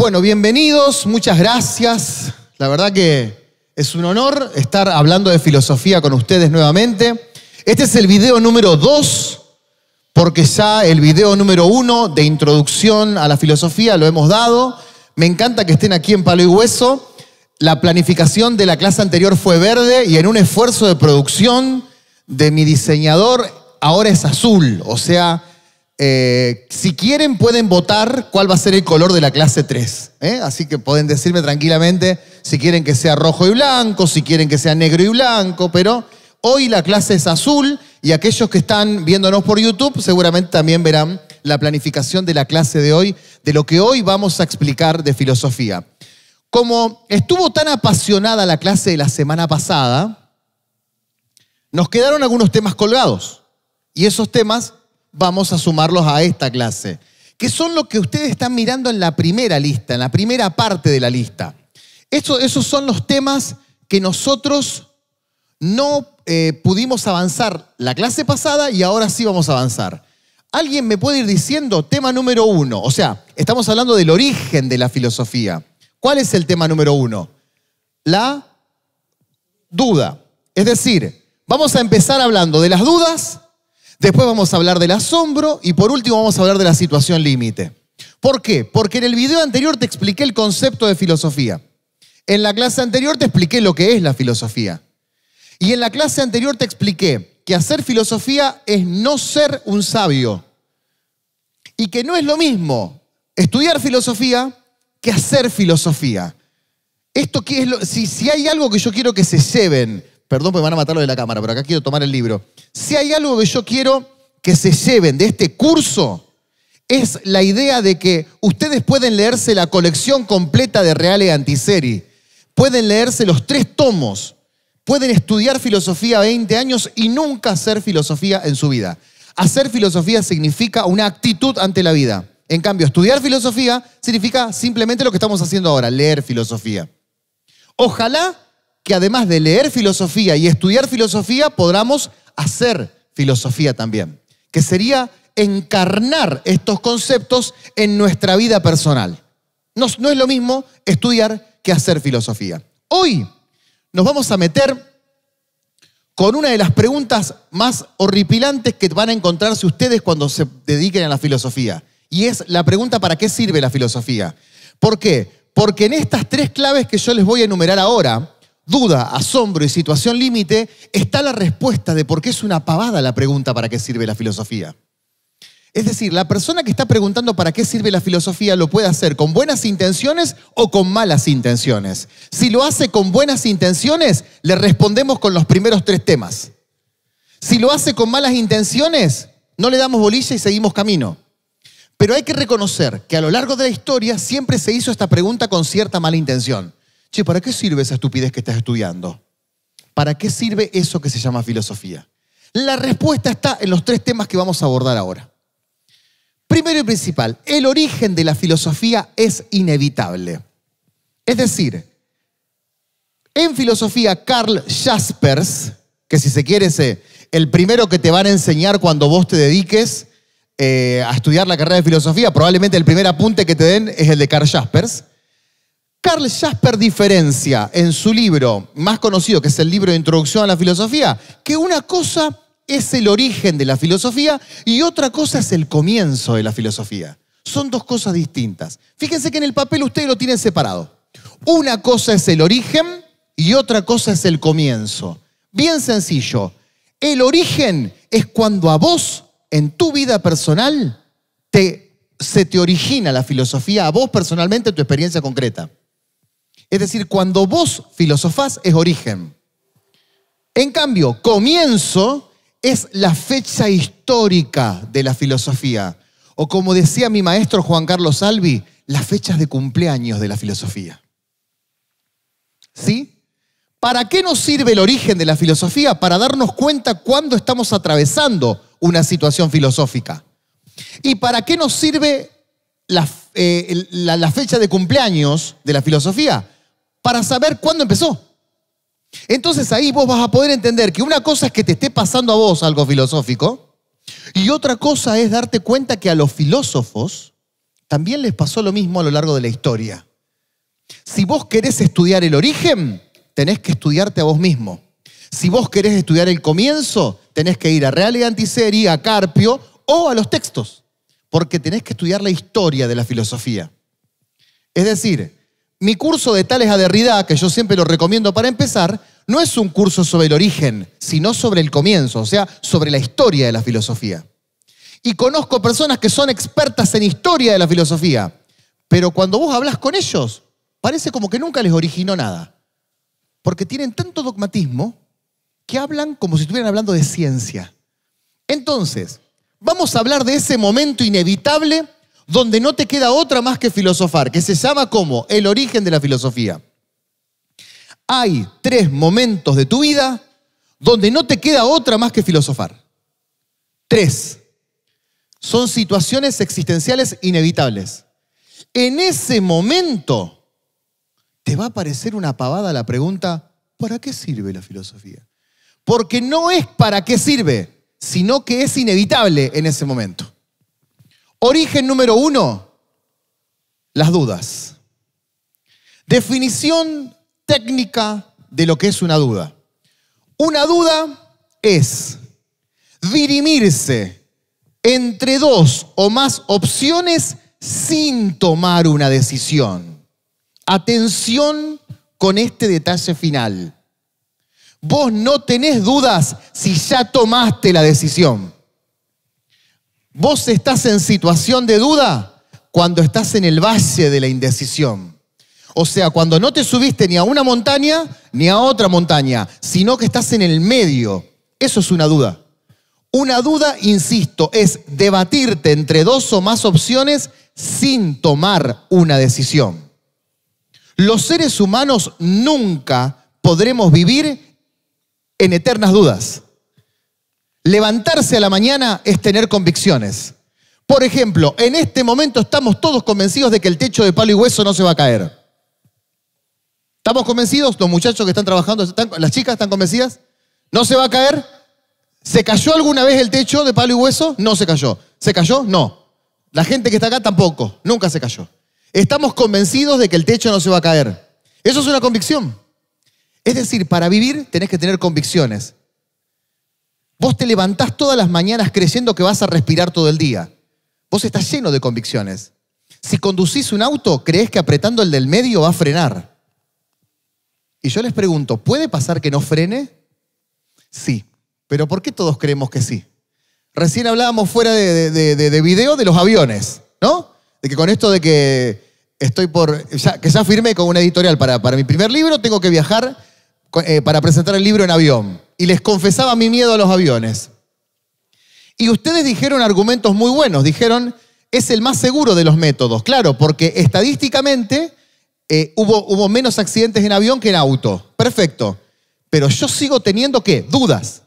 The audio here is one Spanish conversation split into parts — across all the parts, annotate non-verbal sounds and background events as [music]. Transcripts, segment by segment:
Bueno, bienvenidos, muchas gracias. La verdad que es un honor estar hablando de filosofía con ustedes nuevamente. Este es el video número 2, porque ya el video número 1 de introducción a la filosofía lo hemos dado. Me encanta que estén aquí en Palo y Hueso. La planificación de la clase anterior fue verde y en un esfuerzo de producción de mi diseñador ahora es azul, o sea, eh, si quieren, pueden votar cuál va a ser el color de la clase 3. ¿eh? Así que pueden decirme tranquilamente si quieren que sea rojo y blanco, si quieren que sea negro y blanco, pero hoy la clase es azul y aquellos que están viéndonos por YouTube seguramente también verán la planificación de la clase de hoy, de lo que hoy vamos a explicar de filosofía. Como estuvo tan apasionada la clase de la semana pasada, nos quedaron algunos temas colgados y esos temas vamos a sumarlos a esta clase, que son lo que ustedes están mirando en la primera lista, en la primera parte de la lista. esos son los temas que nosotros no eh, pudimos avanzar la clase pasada y ahora sí vamos a avanzar. ¿Alguien me puede ir diciendo tema número uno? O sea, estamos hablando del origen de la filosofía. ¿Cuál es el tema número uno? La duda. Es decir, vamos a empezar hablando de las dudas Después vamos a hablar del asombro y por último vamos a hablar de la situación límite. ¿Por qué? Porque en el video anterior te expliqué el concepto de filosofía. En la clase anterior te expliqué lo que es la filosofía. Y en la clase anterior te expliqué que hacer filosofía es no ser un sabio. Y que no es lo mismo estudiar filosofía que hacer filosofía. Esto es si, si hay algo que yo quiero que se lleven, perdón, me van a matar lo de la cámara, pero acá quiero tomar el libro. Si hay algo que yo quiero que se lleven de este curso, es la idea de que ustedes pueden leerse la colección completa de Reale Antiseri, pueden leerse los tres tomos, pueden estudiar filosofía 20 años y nunca hacer filosofía en su vida. Hacer filosofía significa una actitud ante la vida. En cambio, estudiar filosofía significa simplemente lo que estamos haciendo ahora, leer filosofía. Ojalá que además de leer filosofía y estudiar filosofía podamos hacer filosofía también, que sería encarnar estos conceptos en nuestra vida personal. No, es lo mismo estudiar que hacer filosofía. Hoy nos vamos a meter con una de las preguntas más horripilantes que van a encontrarse ustedes cuando se dediquen a la filosofía. Y es la pregunta para qué sirve la filosofía. ¿Por qué? Porque en estas tres claves que yo les voy a enumerar ahora, duda, asombro y situación límite, está la respuesta de por qué es una pavada la pregunta para qué sirve la filosofía. Es decir, la persona que está preguntando para qué sirve la filosofía lo puede hacer con buenas intenciones o con malas intenciones. Si lo hace con buenas intenciones, le respondemos con los primeros tres temas. Si lo hace con malas intenciones, no le damos bolilla y seguimos camino. Pero hay que reconocer que a lo largo de la historia siempre se hizo esta pregunta con cierta mala intención. Che, ¿para qué sirve esa estupidez que estás estudiando? ¿Para qué sirve eso que se llama filosofía? La respuesta está en los tres temas que vamos a abordar ahora. Primero y principal, el origen de la filosofía es inevitable. Es decir, en filosofía Carl Jaspers, que si se quiere es eh, el primero que te van a enseñar cuando vos te dediques eh, a estudiar la carrera de filosofía, probablemente el primer apunte que te den es el de Carl Jaspers. Carl Jasper diferencia en su libro más conocido, que es el libro de Introducción a la Filosofía, que una cosa es el origen de la filosofía y otra cosa es el comienzo de la filosofía. Son dos cosas distintas. Fíjense que en el papel ustedes lo tienen separado. Una cosa es el origen y otra cosa es el comienzo. Bien sencillo. El origen es cuando a vos, en tu vida personal, te, se te origina la filosofía, a vos personalmente, tu experiencia concreta. Es decir, cuando vos filosofás es origen. En cambio, comienzo es la fecha histórica de la filosofía. O como decía mi maestro Juan Carlos Albi, las fechas de cumpleaños de la filosofía. ¿Sí? ¿Para qué nos sirve el origen de la filosofía? Para darnos cuenta cuándo estamos atravesando una situación filosófica. ¿Y para qué nos sirve la, eh, la fecha de cumpleaños de la filosofía? para saber cuándo empezó. Entonces ahí vos vas a poder entender que una cosa es que te esté pasando a vos algo filosófico y otra cosa es darte cuenta que a los filósofos también les pasó lo mismo a lo largo de la historia. Si vos querés estudiar el origen, tenés que estudiarte a vos mismo. Si vos querés estudiar el comienzo, tenés que ir a Real y Antiseri, a Carpio o a los textos, porque tenés que estudiar la historia de la filosofía. Es decir, mi curso de Tales a que yo siempre lo recomiendo para empezar, no es un curso sobre el origen, sino sobre el comienzo, o sea, sobre la historia de la filosofía. Y conozco personas que son expertas en historia de la filosofía, pero cuando vos hablas con ellos, parece como que nunca les originó nada, porque tienen tanto dogmatismo que hablan como si estuvieran hablando de ciencia. Entonces, vamos a hablar de ese momento inevitable donde no te queda otra más que filosofar, que se llama como el origen de la filosofía. Hay tres momentos de tu vida donde no te queda otra más que filosofar. Tres. Son situaciones existenciales inevitables. En ese momento te va a parecer una pavada la pregunta, ¿para qué sirve la filosofía? Porque no es para qué sirve, sino que es inevitable en ese momento. Origen número uno, las dudas. Definición técnica de lo que es una duda. Una duda es dirimirse entre dos o más opciones sin tomar una decisión. Atención con este detalle final. Vos no tenés dudas si ya tomaste la decisión. Vos estás en situación de duda cuando estás en el valle de la indecisión. O sea, cuando no te subiste ni a una montaña ni a otra montaña, sino que estás en el medio. Eso es una duda. Una duda, insisto, es debatirte entre dos o más opciones sin tomar una decisión. Los seres humanos nunca podremos vivir en eternas dudas. Levantarse a la mañana es tener convicciones. Por ejemplo, en este momento estamos todos convencidos de que el techo de palo y hueso no se va a caer. ¿Estamos convencidos? Los muchachos que están trabajando, las chicas están convencidas. ¿No se va a caer? ¿Se cayó alguna vez el techo de palo y hueso? No se cayó. ¿Se cayó? No. La gente que está acá tampoco. Nunca se cayó. Estamos convencidos de que el techo no se va a caer. Eso es una convicción. Es decir, para vivir tenés que tener convicciones. Vos te levantás todas las mañanas creyendo que vas a respirar todo el día. Vos estás lleno de convicciones. Si conducís un auto, crees que apretando el del medio va a frenar. Y yo les pregunto, ¿puede pasar que no frene? Sí, pero ¿por qué todos creemos que sí? Recién hablábamos fuera de, de, de, video de los aviones, ¿no? De que con esto de que estoy por, que ya firmé con una editorial para, para mi primer libro, tengo que viajar eh, para presentar el libro en avión y les confesaba mi miedo a los aviones. Y ustedes dijeron argumentos muy buenos, dijeron, es el más seguro de los métodos, claro, porque estadísticamente eh, hubo, menos accidentes en avión que en auto, perfecto, pero yo sigo teniendo qué? Dudas.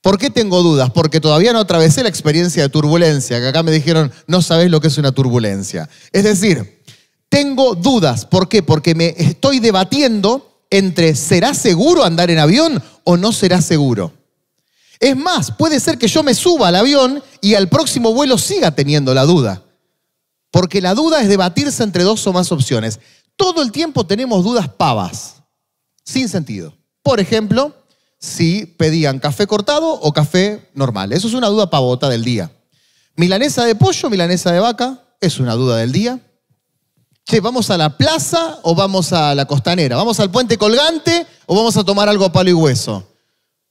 ¿Por qué tengo dudas? Porque todavía no atravesé la experiencia de turbulencia, que acá me dijeron, no sabes lo que es una turbulencia. Es decir, tengo dudas. ¿Por qué? Porque me estoy debatiendo entre será seguro andar en avión o no será seguro. Es más, puede ser que yo me suba al avión y al próximo vuelo siga teniendo la duda. Porque la duda es debatirse entre dos o más opciones. Todo el tiempo tenemos dudas pavas, sin sentido. Por ejemplo, si pedían café cortado o café normal. Eso es una duda pavota del día. Milanesa de pollo, milanesa de vaca, es una duda del día. ¿vamos a la plaza o vamos a la costanera? ¿Vamos al puente colgante o vamos a tomar algo a palo y hueso?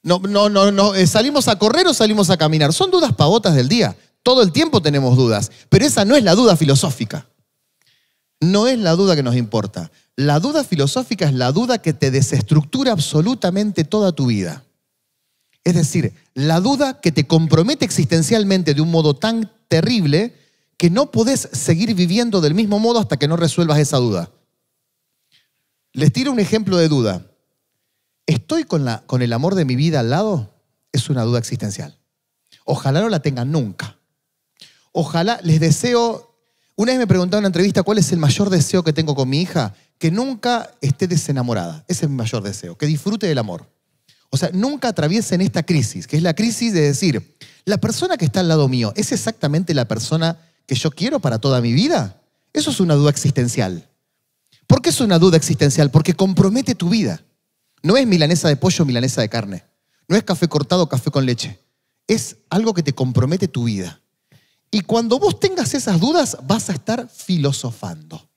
no, no, no, eh, ¿salimos a correr o salimos a caminar? Son dudas pavotas del día. Todo el tiempo tenemos dudas, pero esa no es la duda filosófica. No es la duda que nos importa. La duda filosófica es la duda que te desestructura absolutamente toda tu vida. Es decir, la duda que te compromete existencialmente de un modo tan terrible que no podés seguir viviendo del mismo modo hasta que no resuelvas esa duda. Les tiro un ejemplo de duda. ¿Estoy con, la, con el amor de mi vida al lado? Es una duda existencial. Ojalá no la tengan nunca. Ojalá les deseo... Una vez me preguntaron en una entrevista cuál es el mayor deseo que tengo con mi hija, que nunca esté desenamorada. Ese es mi mayor deseo, que disfrute del amor. O sea, nunca atraviesen esta crisis, que es la crisis de decir, la persona que está al lado mío es exactamente la persona que yo quiero para toda mi vida? Eso es una duda existencial. ¿Por qué es una duda existencial? Porque compromete tu vida. No es milanesa de pollo, milanesa de carne. No es café cortado, café con leche. Es algo que te compromete tu vida. Y cuando vos tengas esas dudas, vas a estar filosofando.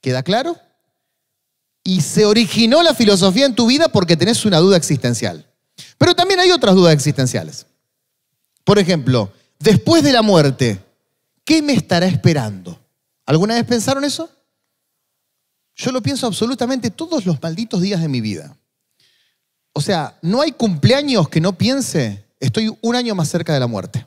¿Queda claro? Y se originó la filosofía en tu vida porque tenés una duda existencial. Pero también hay otras dudas existenciales. Por ejemplo, después de la muerte, ¿Qué me estará esperando? ¿Alguna vez pensaron eso? Yo lo pienso absolutamente todos los malditos días de mi vida. O sea, no hay cumpleaños que no piense, estoy un año más cerca de la muerte.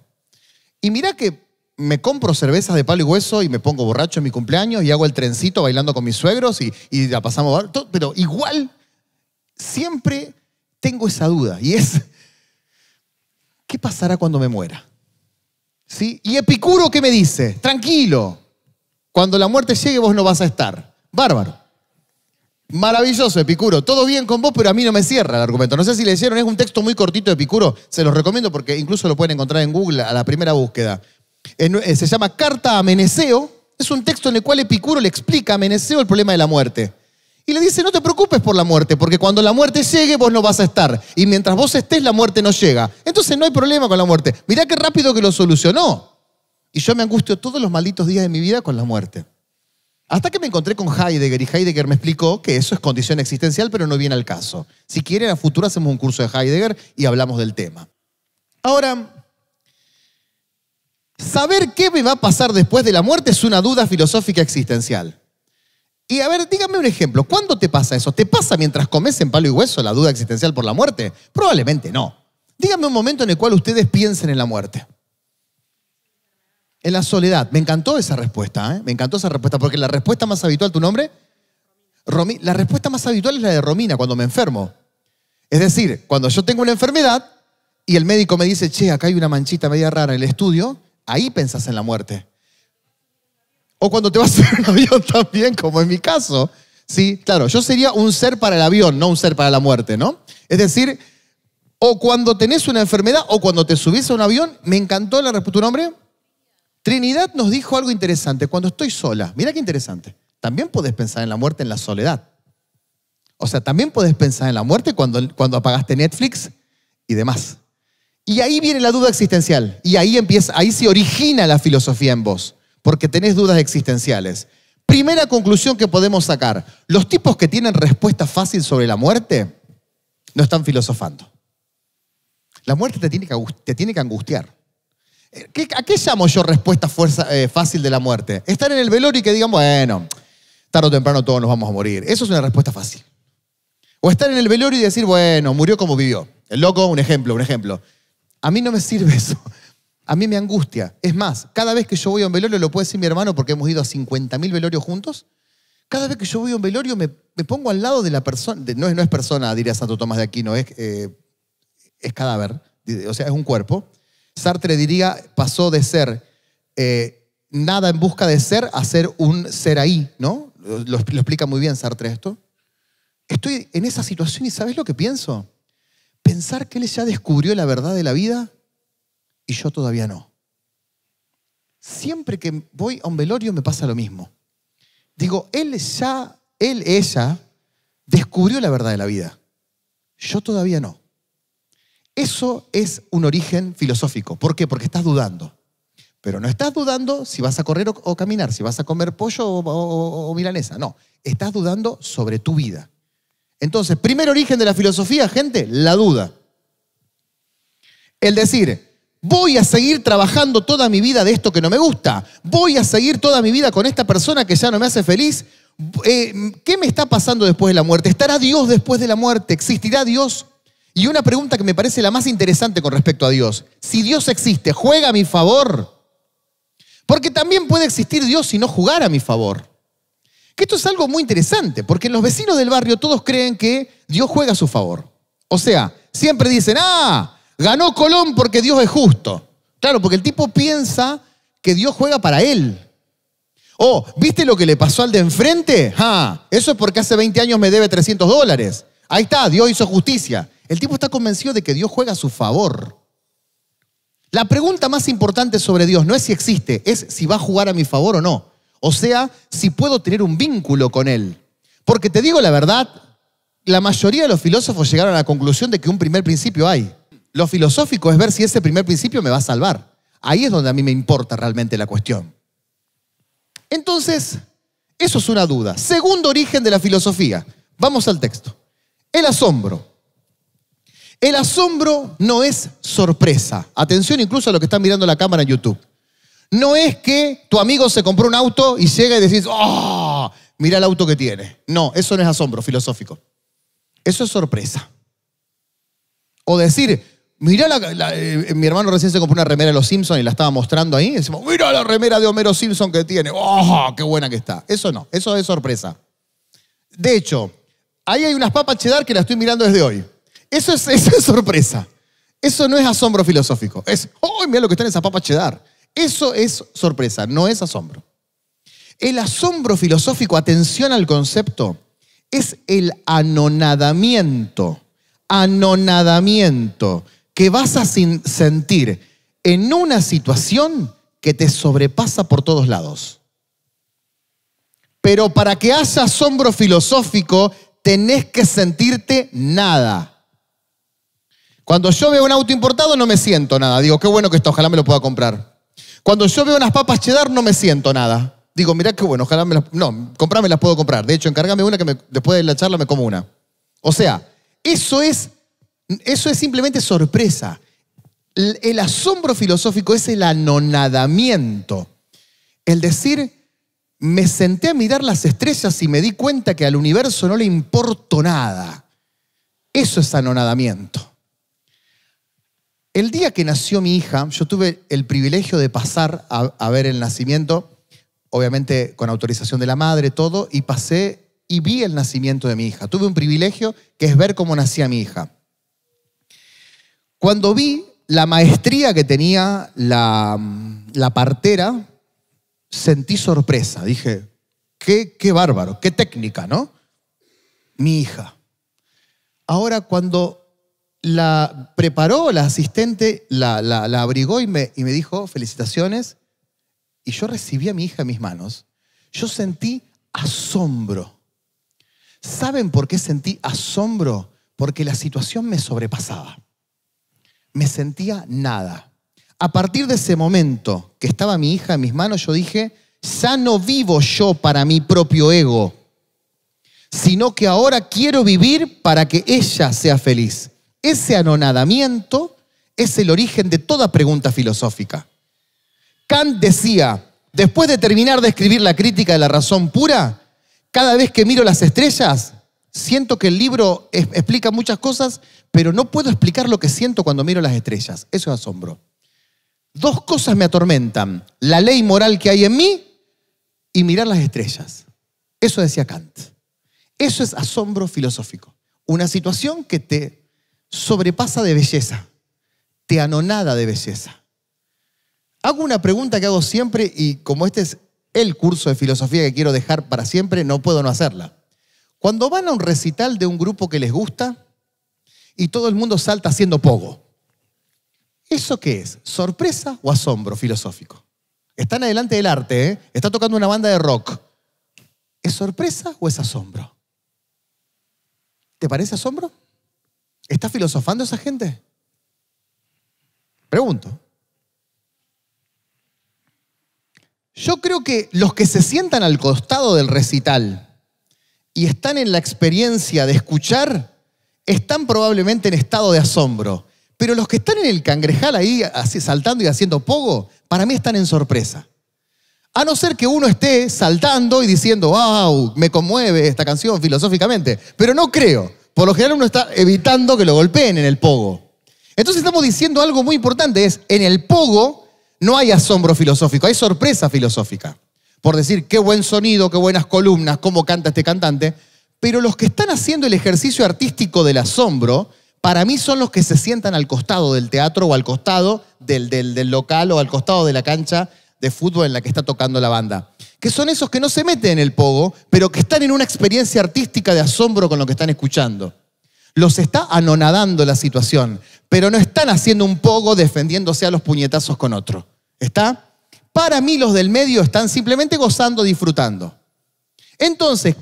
Y mirá que me compro cervezas de palo y hueso y me pongo borracho en mi cumpleaños y hago el trencito bailando con mis suegros y, y la pasamos, pero igual siempre tengo esa duda y es, ¿qué pasará cuando me muera? ¿Y Epicuro qué me dice? Tranquilo, cuando la muerte llegue vos no vas a estar. Bárbaro. Maravilloso, Epicuro. Todo bien con vos, pero a mí no me cierra el argumento. No sé si le hicieron es un texto muy cortito de Epicuro. Se los recomiendo porque incluso lo pueden encontrar en Google a la primera búsqueda. Eh, se llama Carta a Meneceo. Es un texto en el cual Epicuro le explica a Meneceo el problema de la muerte. Y le dice, no te preocupes por la muerte, porque cuando la muerte llegue vos no vas a estar. Y mientras vos estés, la muerte no llega. Entonces no hay problema con la muerte. Mirá qué rápido que lo solucionó. Y yo me angustio todos los malditos días de mi vida con la muerte. Hasta que me encontré con Heidegger y Heidegger me explicó que eso es condición existencial, pero no viene al caso. Si quieren, a futuro hacemos un curso de Heidegger y hablamos del tema. Ahora, saber qué me va a pasar después de la muerte es una duda filosófica existencial. Y a ver, dígame un ejemplo, ¿cuándo te pasa eso? ¿Te pasa mientras comes en palo y hueso la duda existencial por la muerte? Probablemente no. Dígame un momento en el cual ustedes piensen en la muerte. En la soledad. Me encantó esa respuesta, ¿eh? me encantó esa respuesta, porque la respuesta más habitual, ¿tu nombre? la respuesta más habitual es la de Romina cuando me enfermo. Es decir, cuando yo tengo una enfermedad y el médico me dice, che, acá hay una manchita media rara en el estudio, ahí pensás en la muerte. O cuando te vas a [laughs] un avión también, como en mi caso. Sí, claro, yo sería un ser para el avión, no un ser para la muerte, ¿no? Es decir, o cuando tenés una enfermedad o cuando te subís a un avión, me encantó la respuesta. ¿Tu nombre? Trinidad nos dijo algo interesante. Cuando estoy sola, mira qué interesante. También podés pensar en la muerte en la soledad. O sea, también podés pensar en la muerte cuando, cuando apagaste Netflix y demás. Y ahí viene la duda existencial. Y ahí empieza, ahí se origina la filosofía en vos porque tenés dudas existenciales. Primera conclusión que podemos sacar, los tipos que tienen respuesta fácil sobre la muerte no están filosofando. La muerte te tiene que, angustiar. Eh, ¿Qué, ¿A qué llamo yo respuesta eh, fácil de la muerte? Estar en el velorio y que digan, bueno, tarde o temprano todos nos vamos a morir. Eso es una respuesta fácil. O estar en el velorio y decir, bueno, murió como vivió. El loco, un ejemplo, un ejemplo. A mí no me sirve eso. A mí me angustia. Es más, cada vez que yo voy a un velorio, lo puede decir mi hermano porque hemos ido a 50.000 velorios juntos, cada vez que yo voy a un velorio me, pongo al lado de la persona, no, es, no es persona, diría Santo Tomás de Aquino, es, eh, es cadáver, o sea, es un cuerpo. Sartre diría, pasó de ser eh, nada en busca de ser a ser un ser ahí, ¿no? Lo, lo, explica muy bien Sartre esto. Estoy en esa situación y ¿sabes lo que pienso? Pensar que él ya descubrió la verdad de la vida yo todavía no. Siempre que voy a un velorio me pasa lo mismo. Digo, él ya, él, ella, descubrió la verdad de la vida. Yo todavía no. Eso es un origen filosófico. ¿Por qué? Porque estás dudando. Pero no estás dudando si vas a correr o, caminar, si vas a comer pollo o milanesa. No, estás dudando sobre tu vida. Entonces, primer origen de la filosofía, gente, la duda. El decir, Voy a seguir trabajando toda mi vida de esto que no me gusta. Voy a seguir toda mi vida con esta persona que ya no me hace feliz. Eh, ¿Qué me está pasando después de la muerte? ¿Estará Dios después de la muerte? ¿Existirá Dios? Y una pregunta que me parece la más interesante con respecto a Dios. Si Dios existe, ¿juega a mi favor? Porque también puede existir Dios si no jugar a mi favor. Que esto es algo muy interesante, porque los vecinos del barrio todos creen que Dios juega a su favor. O sea, siempre dicen, ah, Ganó Colón porque Dios es justo. Claro, porque el tipo piensa que Dios juega para él. Oh, ¿viste lo que le pasó al de enfrente? Ah, eso es porque hace 20 años me debe 300 dólares. Ahí está, Dios hizo justicia. El tipo está convencido de que Dios juega a su favor. La pregunta más importante sobre Dios no es si existe, es si va a jugar a mi favor o no. O sea, si puedo tener un vínculo con Él. Porque te digo la verdad, la mayoría de los filósofos llegaron a la conclusión de que un primer principio hay. Lo filosófico es ver si ese primer principio me va a salvar. Ahí es donde a mí me importa realmente la cuestión. Entonces, eso es una duda. Segundo origen de la filosofía. Vamos al texto. El asombro. El asombro no es sorpresa. Atención incluso a lo que están mirando la cámara en YouTube. No es que tu amigo se compró un auto y llega y decís, ¡oh! Mira el auto que tiene. No, eso no es asombro filosófico. Eso es sorpresa. O decir, Mirá eh, mi hermano recién se compró una remera de los Simpsons y la estaba mostrando ahí. Y decimos, mirá la remera de Homero Simpson que tiene. ¡Oh, qué buena que está! Eso no, eso es sorpresa. De hecho, ahí hay unas papas cheddar que las estoy mirando desde hoy. [laughs] Eso es, sorpresa. Eso no es asombro filosófico. Es, ¡oh, mirá lo que está en esa papas cheddar! Eso es sorpresa, no es asombro. El asombro filosófico, atención al concepto, es el anonadamiento. Anonadamiento que vas a sentir en una situación que te sobrepasa por todos lados. Pero para que haya asombro filosófico, tenés que sentirte nada. Cuando yo veo un auto importado no me siento nada. Digo, qué bueno que está, ojalá me lo pueda comprar. Cuando yo veo unas papas cheddar no me siento nada. Digo, mirá qué bueno, ojalá me las... No, comprarme las puedo comprar. De hecho, encárgame una que después de la charla me como una. O sea, eso es eso es simplemente sorpresa. El, asombro filosófico es el anonadamiento. El decir, me senté a mirar las estrellas y me di cuenta que al universo no le importo nada. Eso es anonadamiento. El día que nació mi hija, yo tuve el privilegio de pasar a, ver el nacimiento, obviamente con autorización de la madre, todo, y pasé y vi el nacimiento de mi hija. Tuve un privilegio que es ver cómo nacía mi hija. Cuando vi la maestría que tenía la, partera, sentí sorpresa. Dije, qué, qué bárbaro, qué técnica, ¿no? Mi hija. Ahora cuando la preparó la asistente, la, abrigó y me, y me, dijo, felicitaciones. Y yo recibí a mi hija en mis manos. Yo sentí asombro. ¿Saben por qué sentí asombro? Porque la situación me sobrepasaba me sentía nada. A partir de ese momento que estaba mi hija en mis manos, yo dije, ya no vivo yo para mi propio ego, sino que ahora quiero vivir para que ella sea feliz. Ese anonadamiento es el origen de toda pregunta filosófica. Kant decía, después de terminar de escribir la crítica de la razón pura, cada vez que miro las estrellas, siento que el libro explica muchas cosas, pero no puedo explicar lo que siento cuando miro las estrellas. Eso es asombro. Dos cosas me atormentan, la ley moral que hay en mí y mirar las estrellas. Eso decía Kant. Eso es asombro filosófico. Una situación que te sobrepasa de belleza, te anonada de belleza. Hago una pregunta que hago siempre y como este es el curso de filosofía que quiero dejar para siempre, no puedo no hacerla. Cuando van a un recital de un grupo que les gusta y todo el mundo salta haciendo pogo. ¿Eso qué es? ¿Sorpresa o asombro filosófico? Están adelante del arte, ¿eh? está tocando una banda de rock. ¿Es sorpresa o es asombro? ¿Te parece asombro? ¿Está filosofando esa gente? Pregunto. Yo creo que los que se sientan al costado del recital y están en la experiencia de escuchar, están probablemente en estado de asombro. Pero los que están en el cangrejal ahí así, saltando y haciendo pogo, para mí están en sorpresa. A no ser que uno esté saltando y diciendo, wow, me conmueve esta canción filosóficamente. Pero no creo. Por lo general uno está evitando que lo golpeen en el pogo. Entonces estamos diciendo algo muy importante, es, en el pogo no hay asombro filosófico, hay sorpresa filosófica por decir qué buen sonido, qué buenas columnas, cómo canta este cantante, pero los que están haciendo el ejercicio artístico del asombro, para mí son los que se sientan al costado del teatro o al costado del, local o al costado de la cancha de fútbol en la que está tocando la banda. Que son esos que no se meten en el pogo, pero que están en una experiencia artística de asombro con lo que están escuchando. Los está anonadando la situación, pero no están haciendo un pogo defendiéndose a los puñetazos con otro. ¿Está? Para mí los del medio están simplemente gozando, disfrutando. Entonces,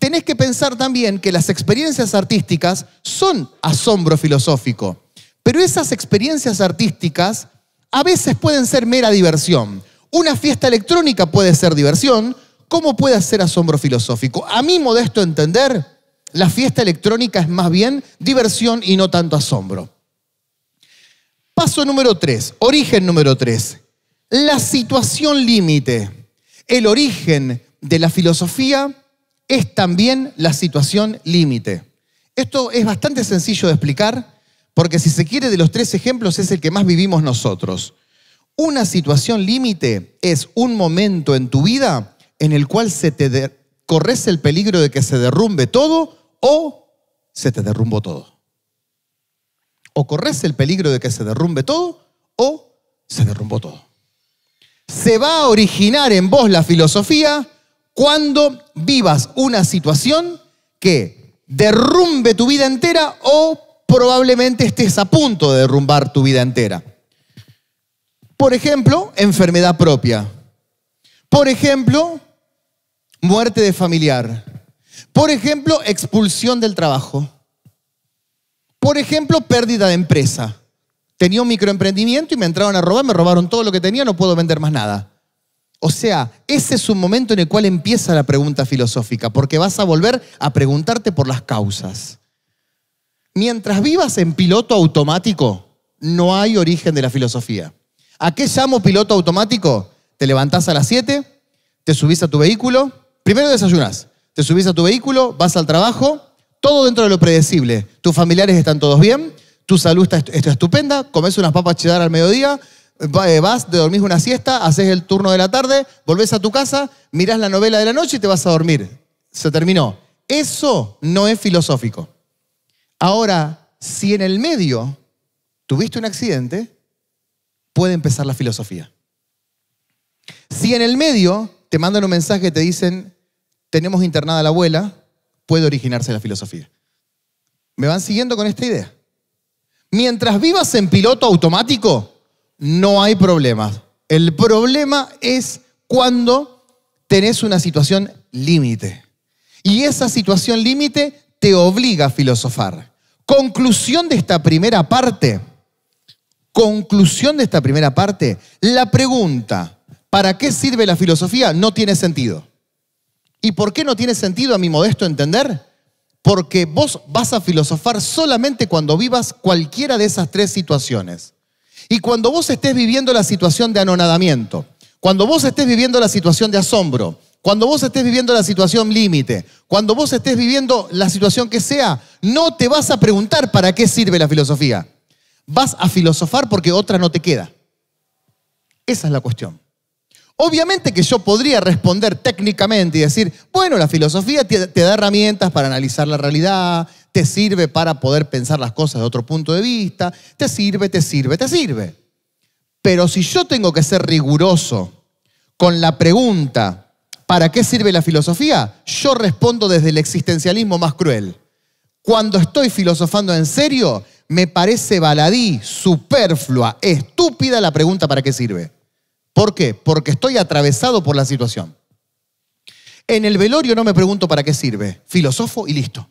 tenés que pensar también que las experiencias artísticas son asombro filosófico, pero esas experiencias artísticas a veces pueden ser mera diversión. Una fiesta electrónica puede ser diversión, ¿cómo puede ser asombro filosófico? A mi modesto entender, la fiesta electrónica es más bien diversión y no tanto asombro. Paso número 3, origen número 3. La situación límite, el origen de la filosofía es también la situación límite. Esto es bastante sencillo de explicar porque si se quiere de los tres ejemplos es el que más vivimos nosotros. Una situación límite es un momento en tu vida en el cual se te corres el peligro de que se derrumbe todo o se te derrumbó todo. O corres el peligro de que se derrumbe todo o se derrumbó todo se va a originar en vos la filosofía cuando vivas una situación que derrumbe tu vida entera o probablemente estés a punto de derrumbar tu vida entera. Por ejemplo, enfermedad propia. Por ejemplo, muerte de familiar. Por ejemplo, expulsión del trabajo. Por ejemplo, pérdida de empresa. Tenía un microemprendimiento y me entraron a robar, me robaron todo lo que tenía, no puedo vender más nada. O sea, ese es un momento en el cual empieza la pregunta filosófica, porque vas a volver a preguntarte por las causas. Mientras vivas en piloto automático, no hay origen de la filosofía. ¿A qué llamo piloto automático? Te levantás a las 7, te subís a tu vehículo, primero desayunás, te subís a tu vehículo, vas al trabajo, todo dentro de lo predecible. Tus familiares están todos bien, tu salud está, estupenda, comes unas papas cheddar al mediodía, eh, vas, te dormís una siesta, haces el turno de la tarde, volvés a tu casa, mirás la novela de la noche y te vas a dormir. Se terminó. Eso no es filosófico. Ahora, si en el medio tuviste un accidente, puede empezar la filosofía. Si en el medio te mandan un mensaje y te dicen, tenemos internada a la abuela, puede originarse la filosofía. ¿Me van siguiendo con esta idea? Mientras vivas en piloto automático, no hay problemas. El problema es cuando tenés una situación límite. Y esa situación límite te obliga a filosofar. Conclusión de esta primera parte. Conclusión de esta primera parte. La pregunta, ¿para qué sirve la filosofía? No tiene sentido. ¿Y por qué no tiene sentido a mi modesto entender? porque vos vas a filosofar solamente cuando vivas cualquiera de esas tres situaciones. Y cuando vos estés viviendo la situación de anonadamiento, cuando vos estés viviendo la situación de asombro, cuando vos estés viviendo la situación límite, cuando vos estés viviendo la situación que sea, no te vas a preguntar para qué sirve la filosofía. Vas a filosofar porque otra no te queda. Esa es la cuestión. Obviamente que yo podría responder técnicamente y decir, bueno, la filosofía te, da herramientas para analizar la realidad, te sirve para poder pensar las cosas de otro punto de vista, te sirve, te sirve, te sirve. Pero si yo tengo que ser riguroso con la pregunta, ¿para qué sirve la filosofía? Yo respondo desde el existencialismo más cruel. Cuando estoy filosofando en serio, me parece baladí, superflua, estúpida la pregunta ¿para qué sirve? ¿Por qué? Porque estoy atravesado por la situación. En el velorio no me pregunto para qué sirve. Filosofo y listo.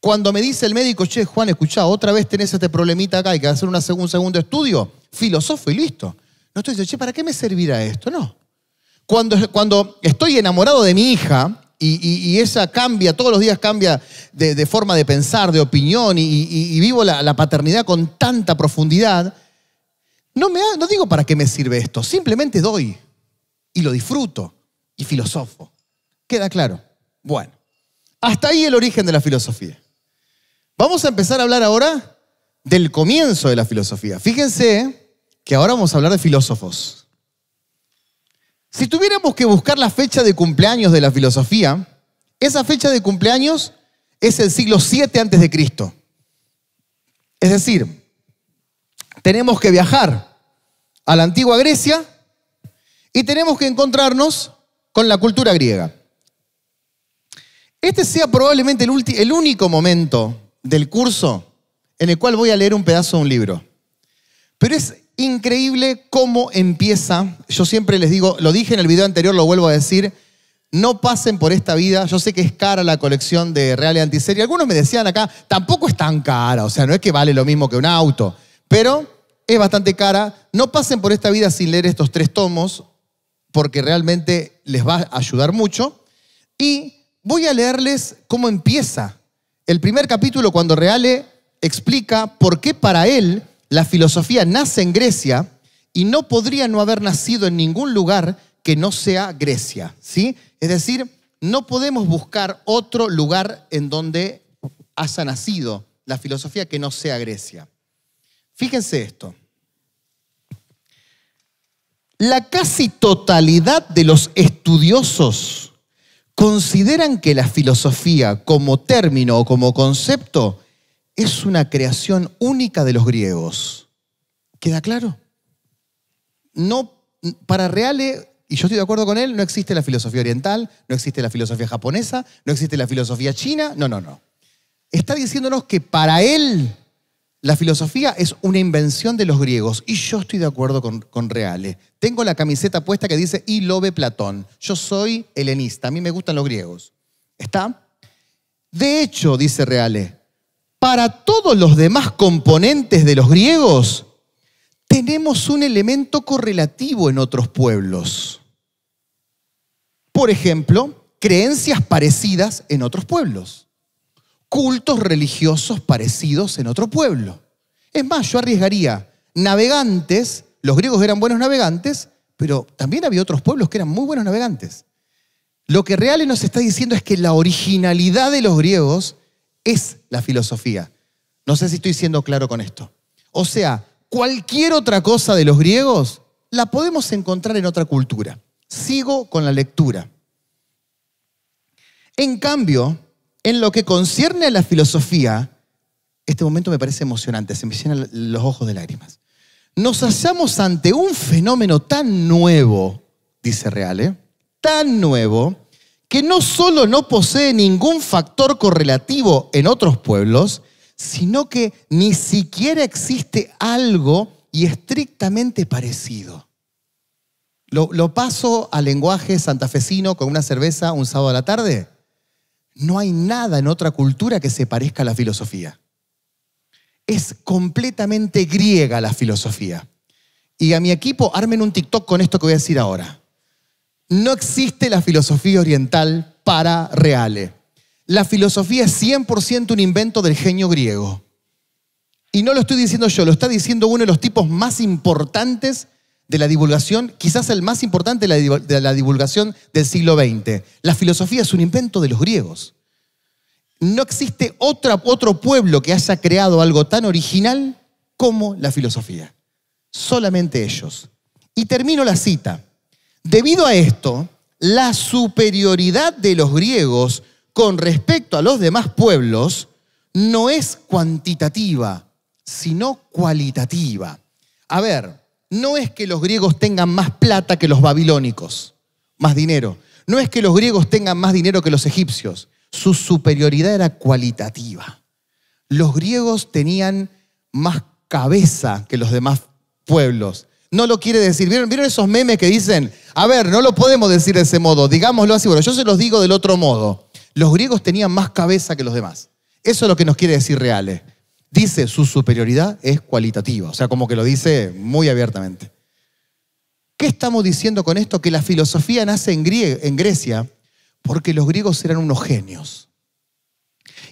Cuando me dice el médico, che, Juan, escuchá, otra vez tenés este problemita acá, y que hacer a hacer un segundo estudio, filosofo y listo. No estoy diciendo, che, ¿para qué me servirá esto? No. Cuando, cuando estoy enamorado de mi hija y, y, esa cambia, todos los días cambia de, forma de pensar, de opinión y, vivo la paternidad con tanta profundidad, no, digo para qué me sirve esto, simplemente doy y lo disfruto y filosofo. ¿Queda claro? Bueno, hasta ahí el origen de la filosofía. Vamos a empezar a hablar ahora del comienzo de la filosofía. Fíjense que ahora vamos a hablar de filósofos. Si tuviéramos que buscar la fecha de cumpleaños de la filosofía, esa fecha de cumpleaños es el siglo 7 antes de Cristo. Es decir, tenemos que viajar a la antigua Grecia y tenemos que encontrarnos con la cultura griega. Este sea probablemente el, único momento del curso en el cual voy a leer un pedazo de un libro. Pero es increíble cómo empieza, yo siempre les digo, lo dije en el video anterior, lo vuelvo a decir, no pasen por esta vida, yo sé que es cara la colección de reales y Antiserie, algunos me decían acá, tampoco es tan cara, o sea, no es que vale lo mismo que un auto, pero es bastante cara. No pasen por esta vida sin leer estos tres tomos, porque realmente les va a ayudar mucho. Y voy a leerles cómo empieza. El primer capítulo, cuando Reale explica por qué para él la filosofía nace en Grecia y no podría no haber nacido en ningún lugar que no sea Grecia. ¿sí? Es decir, no podemos buscar otro lugar en donde haya nacido la filosofía que no sea Grecia. Fíjense esto. La casi totalidad de los estudiosos consideran que la filosofía como término o como concepto es una creación única de los griegos. ¿Queda claro? No, para Reale, y yo estoy de acuerdo con él, no existe la filosofía oriental, no existe la filosofía japonesa, no existe la filosofía china, no, no, no. Está diciéndonos que para él la filosofía es una invención de los griegos y yo estoy de acuerdo con, Reale. Tengo la camiseta puesta que dice y lo ve Platón. Yo soy helenista, a mí me gustan los griegos. ¿Está? De hecho, dice Reale, para todos los demás componentes de los griegos, tenemos un elemento correlativo en otros pueblos. Por ejemplo, creencias parecidas en otros pueblos cultos religiosos parecidos en otro pueblo. Es más, yo arriesgaría navegantes, los griegos eran buenos navegantes, pero también había otros pueblos que eran muy buenos navegantes. Lo que Reale nos está diciendo es que la originalidad de los griegos es la filosofía. No sé si estoy siendo claro con esto. O sea, cualquier otra cosa de los griegos la podemos encontrar en otra cultura. Sigo con la lectura. En cambio, en lo que concierne a la filosofía, este momento me parece emocionante, se me llenan los ojos de lágrimas. Nos hallamos ante un fenómeno tan nuevo, dice Reale, ¿eh? tan nuevo, que no solo no posee ningún factor correlativo en otros pueblos, sino que ni siquiera existe algo y estrictamente parecido. Lo, lo paso al lenguaje santafesino con una cerveza un sábado a la tarde no hay nada en otra cultura que se parezca a la filosofía. Es completamente griega la filosofía. Y a mi equipo, armen un TikTok con esto que voy a decir ahora. No existe la filosofía oriental para reale. La filosofía es 100% un invento del genio griego. Y no lo estoy diciendo yo, lo está diciendo uno de los tipos más importantes de la divulgación, quizás el más importante de la divulgación del siglo XX. La filosofía es un invento de los griegos. No existe otro pueblo que haya creado algo tan original como la filosofía. Solamente ellos. Y termino la cita. Debido a esto, la superioridad de los griegos con respecto a los demás pueblos no es cuantitativa, sino cualitativa. A ver, no es que los griegos tengan más plata que los babilónicos, más dinero. No es que los griegos tengan más dinero que los egipcios. Su superioridad era cualitativa. Los griegos tenían más cabeza que los demás pueblos. No lo quiere decir. ¿Vieron, esos memes que dicen, a ver, no lo podemos decir de ese modo, digámoslo así? Bueno, yo se los digo del otro modo. Los griegos tenían más cabeza que los demás. Eso es lo que nos quiere decir Reales dice su superioridad es cualitativa, o sea, como que lo dice muy abiertamente. ¿Qué estamos diciendo con esto? Que la filosofía nace en, en Grecia porque los griegos eran unos genios.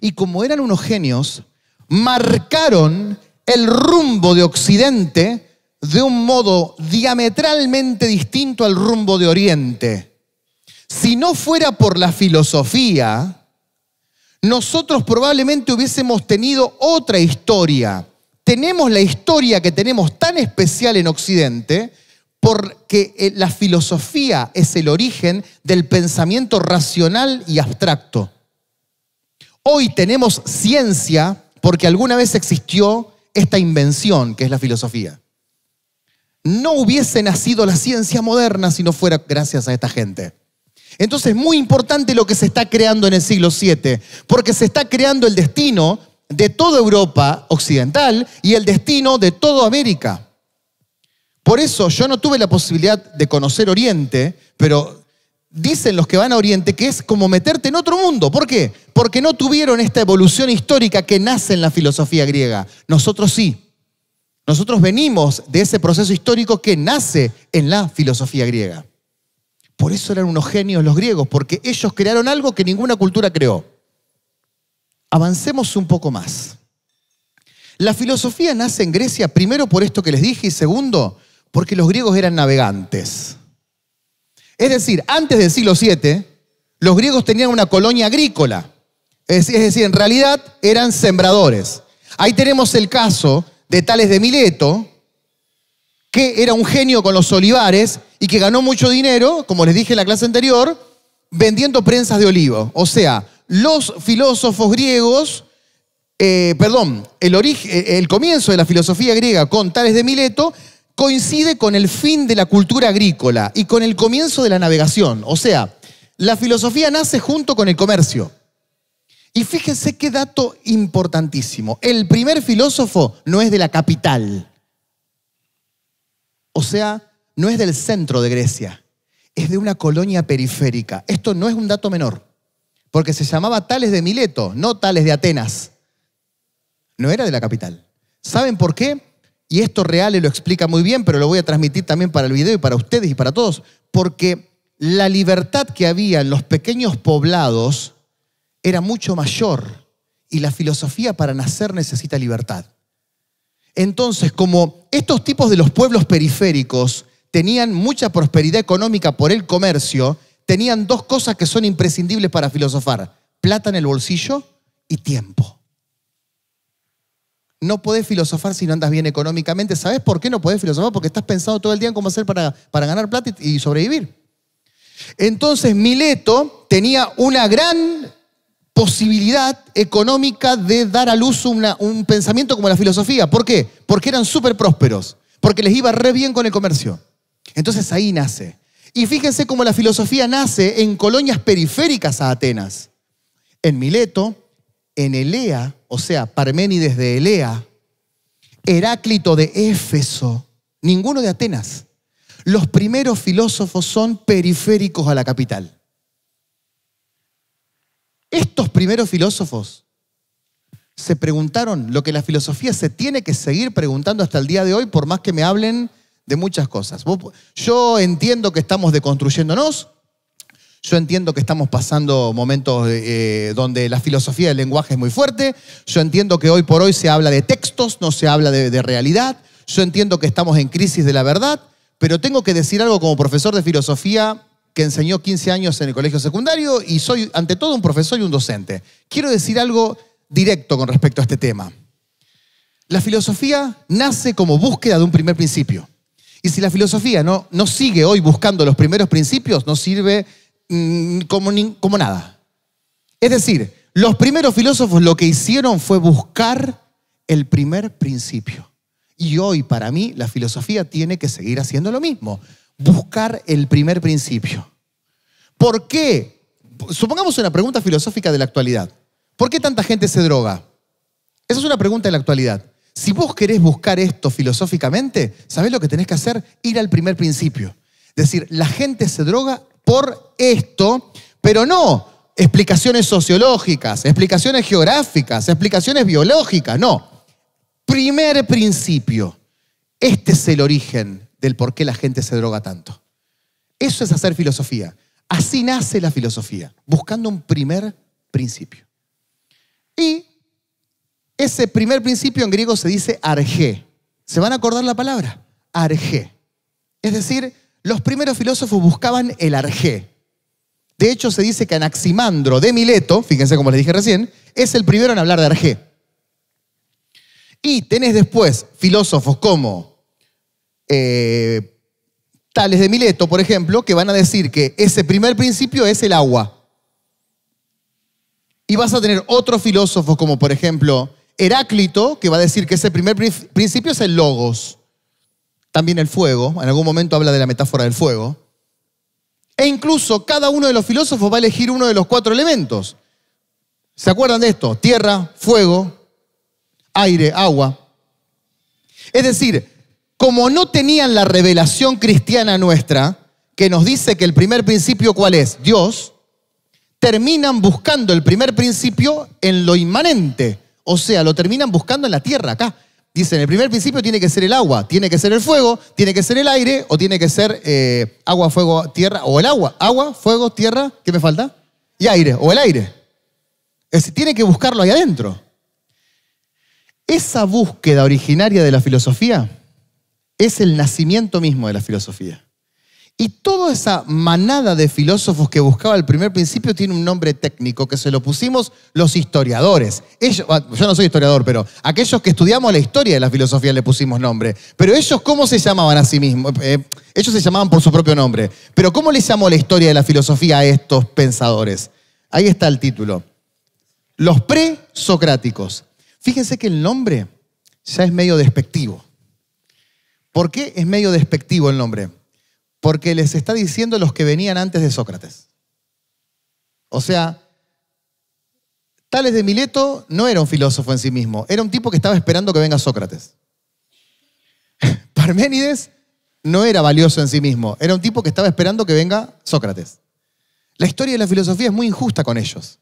Y como eran unos genios, marcaron el rumbo de Occidente de un modo diametralmente distinto al rumbo de Oriente. Si no fuera por la filosofía, nosotros probablemente hubiésemos tenido otra historia. Tenemos la historia que tenemos tan especial en Occidente porque eh, la filosofía es el origen del pensamiento racional y abstracto. Hoy tenemos ciencia porque alguna vez existió esta invención que es la filosofía. No hubiese nacido la ciencia moderna si no fuera gracias a esta gente. Entonces es muy importante lo que se está creando en el siglo VII, porque se está creando el destino de toda Europa occidental y el destino de toda América. Por eso yo no tuve la posibilidad de conocer Oriente, pero dicen los que van a Oriente que es como meterte en otro mundo. ¿Por qué? Porque no tuvieron esta evolución histórica que nace en la filosofía griega. Nosotros sí. Nosotros venimos de ese proceso histórico que nace en la filosofía griega. Por eso eran unos genios los griegos, porque ellos crearon algo que ninguna cultura creó. Avancemos un poco más. La filosofía nace en Grecia, primero por esto que les dije, y segundo, porque los griegos eran navegantes. Es decir, antes del siglo VII, los griegos tenían una colonia agrícola. Es decir, en realidad eran sembradores. Ahí tenemos el caso de Tales de Mileto, que era un genio con los olivares y que ganó mucho dinero, como les dije en la clase anterior, vendiendo prensas de olivo. O sea, los filósofos griegos, eh, perdón, el, origen, eh, el comienzo de la filosofía griega con Tales de Mileto coincide con el fin de la cultura agrícola y con el comienzo de la navegación. O sea, la filosofía nace junto con el comercio. Y fíjense qué dato importantísimo. El primer filósofo no es de la capital, o sea, no es del centro de Grecia, es de una colonia periférica. Esto no es un dato menor, porque se llamaba Tales de Mileto, no Tales de Atenas. No era de la capital. ¿Saben por qué? Y esto Reale lo explica muy bien, pero lo voy a transmitir también para el video y para ustedes y para todos, porque la libertad que había en los pequeños poblados era mucho mayor y la filosofía para nacer necesita libertad. Entonces, como estos tipos de los pueblos periféricos tenían mucha prosperidad económica por el comercio, tenían dos cosas que son imprescindibles para filosofar, plata en el bolsillo y tiempo. No podés filosofar si no andas bien económicamente. ¿sabes por qué no podés filosofar? Porque estás pensando todo el día en cómo hacer para, para ganar plata y sobrevivir. Entonces Mileto tenía una gran posibilidad económica de dar a luz un pensamiento como la filosofía. ¿Por qué? Porque eran súper prósperos, porque les iba re bien con el comercio. Entonces ahí nace. Y fíjense cómo la filosofía nace en colonias periféricas a Atenas. En Mileto, en Elea, o sea, Parménides de Elea, Heráclito de Éfeso, ninguno de Atenas. Los primeros filósofos son periféricos a la capital. Estos primeros filósofos se preguntaron lo que la filosofía se tiene que seguir preguntando hasta el día de hoy, por más que me hablen de muchas cosas. Yo entiendo que estamos deconstruyéndonos, yo entiendo que estamos pasando momentos eh, donde la filosofía del lenguaje es muy fuerte, yo entiendo que hoy por hoy se habla de textos, no se habla de realidad, yo entiendo que estamos en crisis de la verdad, pero tengo que decir algo como profesor de filosofía que enseñó 15 años en el colegio secundario y soy ante todo un profesor y un docente. Quiero decir algo directo con respecto a este tema. La filosofía nace como búsqueda de un primer principio. Y si la filosofía no, no sigue hoy buscando los primeros principios, no sirve mm, como, como nada. Es decir, los primeros filósofos lo que hicieron fue buscar el primer principio. Y hoy para mí la filosofía tiene que seguir haciendo lo mismo buscar el primer principio. ¿Por qué? Supongamos una pregunta filosófica de la actualidad. ¿Por qué tanta gente se droga? Esa es una pregunta de la actualidad. Si vos querés buscar esto filosóficamente, ¿sabés lo que tenés que hacer? Ir al primer principio. Es Decir, la gente se droga por esto, pero no explicaciones sociológicas, explicaciones geográficas, explicaciones biológicas, no. Primer principio. Este es el origen, del por qué la gente se droga tanto. Eso es hacer filosofía. Así nace la filosofía, buscando un primer principio. Y ese primer principio en griego se dice arge. ¿Se van a acordar la palabra? Arge. Es decir, los primeros filósofos buscaban el arge. De hecho, se dice que Anaximandro de Mileto, fíjense como les dije recién, es el primero en hablar de arge. Y tenés después filósofos como eh, tales de Mileto, por ejemplo, que van a decir que ese primer principio es el agua. Y vas a tener otros filósofos como por ejemplo Heráclito, que va a decir que ese primer principio es el logos. También el fuego, en algún momento habla de la metáfora del fuego. E incluso cada uno de los filósofos va a elegir uno de los cuatro elementos. ¿Se acuerdan de esto? Tierra, fuego, aire, agua. Es decir, como no tenían la revelación cristiana nuestra, que nos dice que el primer principio cuál es, Dios, terminan buscando el primer principio en lo inmanente. O sea, lo terminan buscando en la tierra, acá. Dicen, el primer principio tiene que ser el agua, tiene que ser el fuego, tiene que ser el aire o tiene que ser eh, agua, fuego, tierra o el agua. Agua, fuego, tierra, ¿qué me falta? Y aire o el aire. Es, tiene que buscarlo ahí adentro. Esa búsqueda originaria de la filosofía es el nacimiento mismo de la filosofía. Y toda esa manada de filósofos que buscaba el primer principio tiene un nombre técnico que se lo pusimos los historiadores. Ah, yo no soy historiador, pero aquellos que estudiamos la historia de la filosofía le pusimos nombre. Pero ellos, ¿cómo se llamaban a sí mismos? Eh, ellos se llamaban por su propio nombre. Pero ¿cómo le llamó la historia de la filosofía a estos pensadores? Ahí está el título. Los pre-socráticos. Fíjense que el nombre ya es medio despectivo. ¿Por qué es medio despectivo el nombre? Porque les está diciendo los que venían antes de Sócrates. O sea, Tales de Mileto no era un filósofo en sí mismo, era un tipo que estaba esperando que venga Sócrates. [laughs] Parménides no era valioso en sí mismo, era un tipo que estaba esperando que venga Sócrates. La historia de la filosofía es muy injusta con ellos,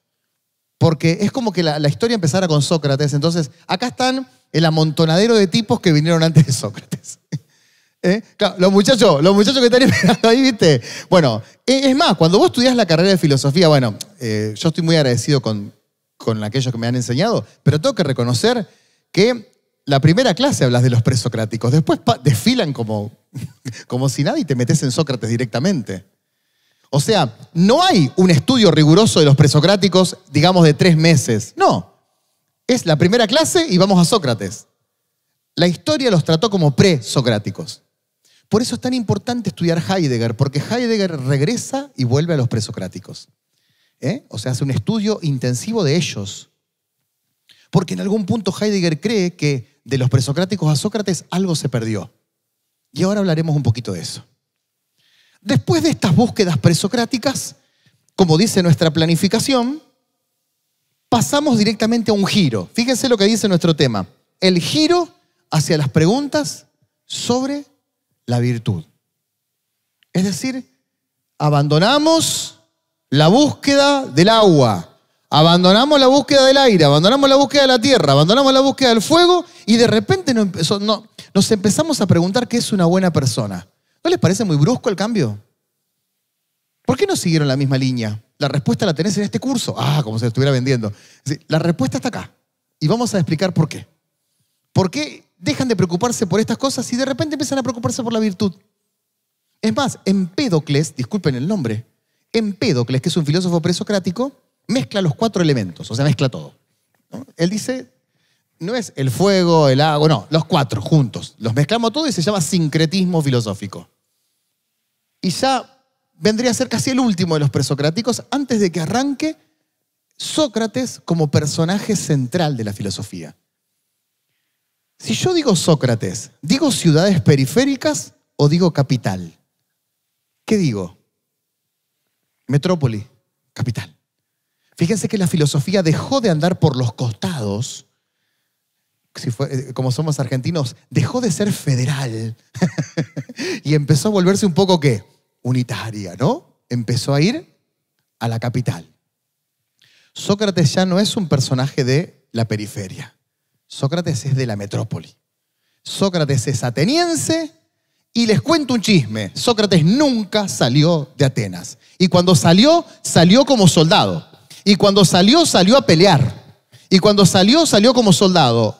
porque es como que la, la historia empezara con Sócrates, entonces acá están el amontonadero de tipos que vinieron antes de Sócrates. ¿Eh? los muchachos, los muchachos que están [laughs] esperando ahí, ¿viste? Bueno, eh, es más, cuando vos estudiás la carrera de filosofía, bueno, eh, yo estoy muy agradecido con, con aquellos que me han enseñado, pero tengo que reconocer que la primera clase hablas de los presocráticos, después desfilan como, [laughs] como si nada y te metes en Sócrates directamente. O sea, no hay un estudio riguroso de los presocráticos, digamos, de tres meses. No. Es la primera clase y vamos a Sócrates. La historia los trató como presocráticos. Por eso es tan importante estudiar Heidegger, porque Heidegger regresa y vuelve a los presocráticos. ¿eh? O sea, hace un estudio intensivo de ellos. Porque en algún punto Heidegger cree que de los presocráticos a Sócrates algo se perdió. Y ahora hablaremos un poquito de eso. Después de estas búsquedas presocráticas, como dice nuestra planificación, pasamos directamente a un giro. Fíjense lo que dice nuestro tema. El giro hacia las preguntas sobre la virtud. Es decir, abandonamos la búsqueda del agua, abandonamos la búsqueda del aire, abandonamos la búsqueda de la tierra, abandonamos la búsqueda del fuego y de repente nos empezamos a preguntar qué es una buena persona. ¿No les parece muy brusco el cambio? ¿Por qué no siguieron la misma línea? La respuesta la tenés en este curso. Ah, como se estuviera vendiendo. La respuesta está acá. Y vamos a explicar por qué. ¿Por qué dejan de preocuparse por estas cosas y de repente empiezan a preocuparse por la virtud. Es más, Empédocles, disculpen el nombre, Empédocles, que es un filósofo presocrático, mezcla los cuatro elementos, o sea, mezcla todo. Él dice, no es el fuego, el agua, no, los cuatro juntos. Los mezclamos todo y se llama sincretismo filosófico. Y ya vendría a ser casi el último de los presocráticos antes de que arranque Sócrates como personaje central de la filosofía. Si yo digo Sócrates, ¿digo ciudades periféricas o digo capital? ¿Qué digo? Metrópoli, capital. Fíjense que la filosofía dejó de andar por los costados, eh, como somos argentinos, dejó de ser federal [laughs] y empezó a volverse un poco qué? Unitaria, ¿no? Empezó a ir a la capital. Sócrates ya no es un personaje de la periferia. Sócrates es de la metrópoli. Sócrates es ateniense y les cuento un chisme. Sócrates nunca salió de Atenas. Y cuando salió, salió como soldado. Y cuando salió, salió a pelear. Y cuando salió, salió como soldado.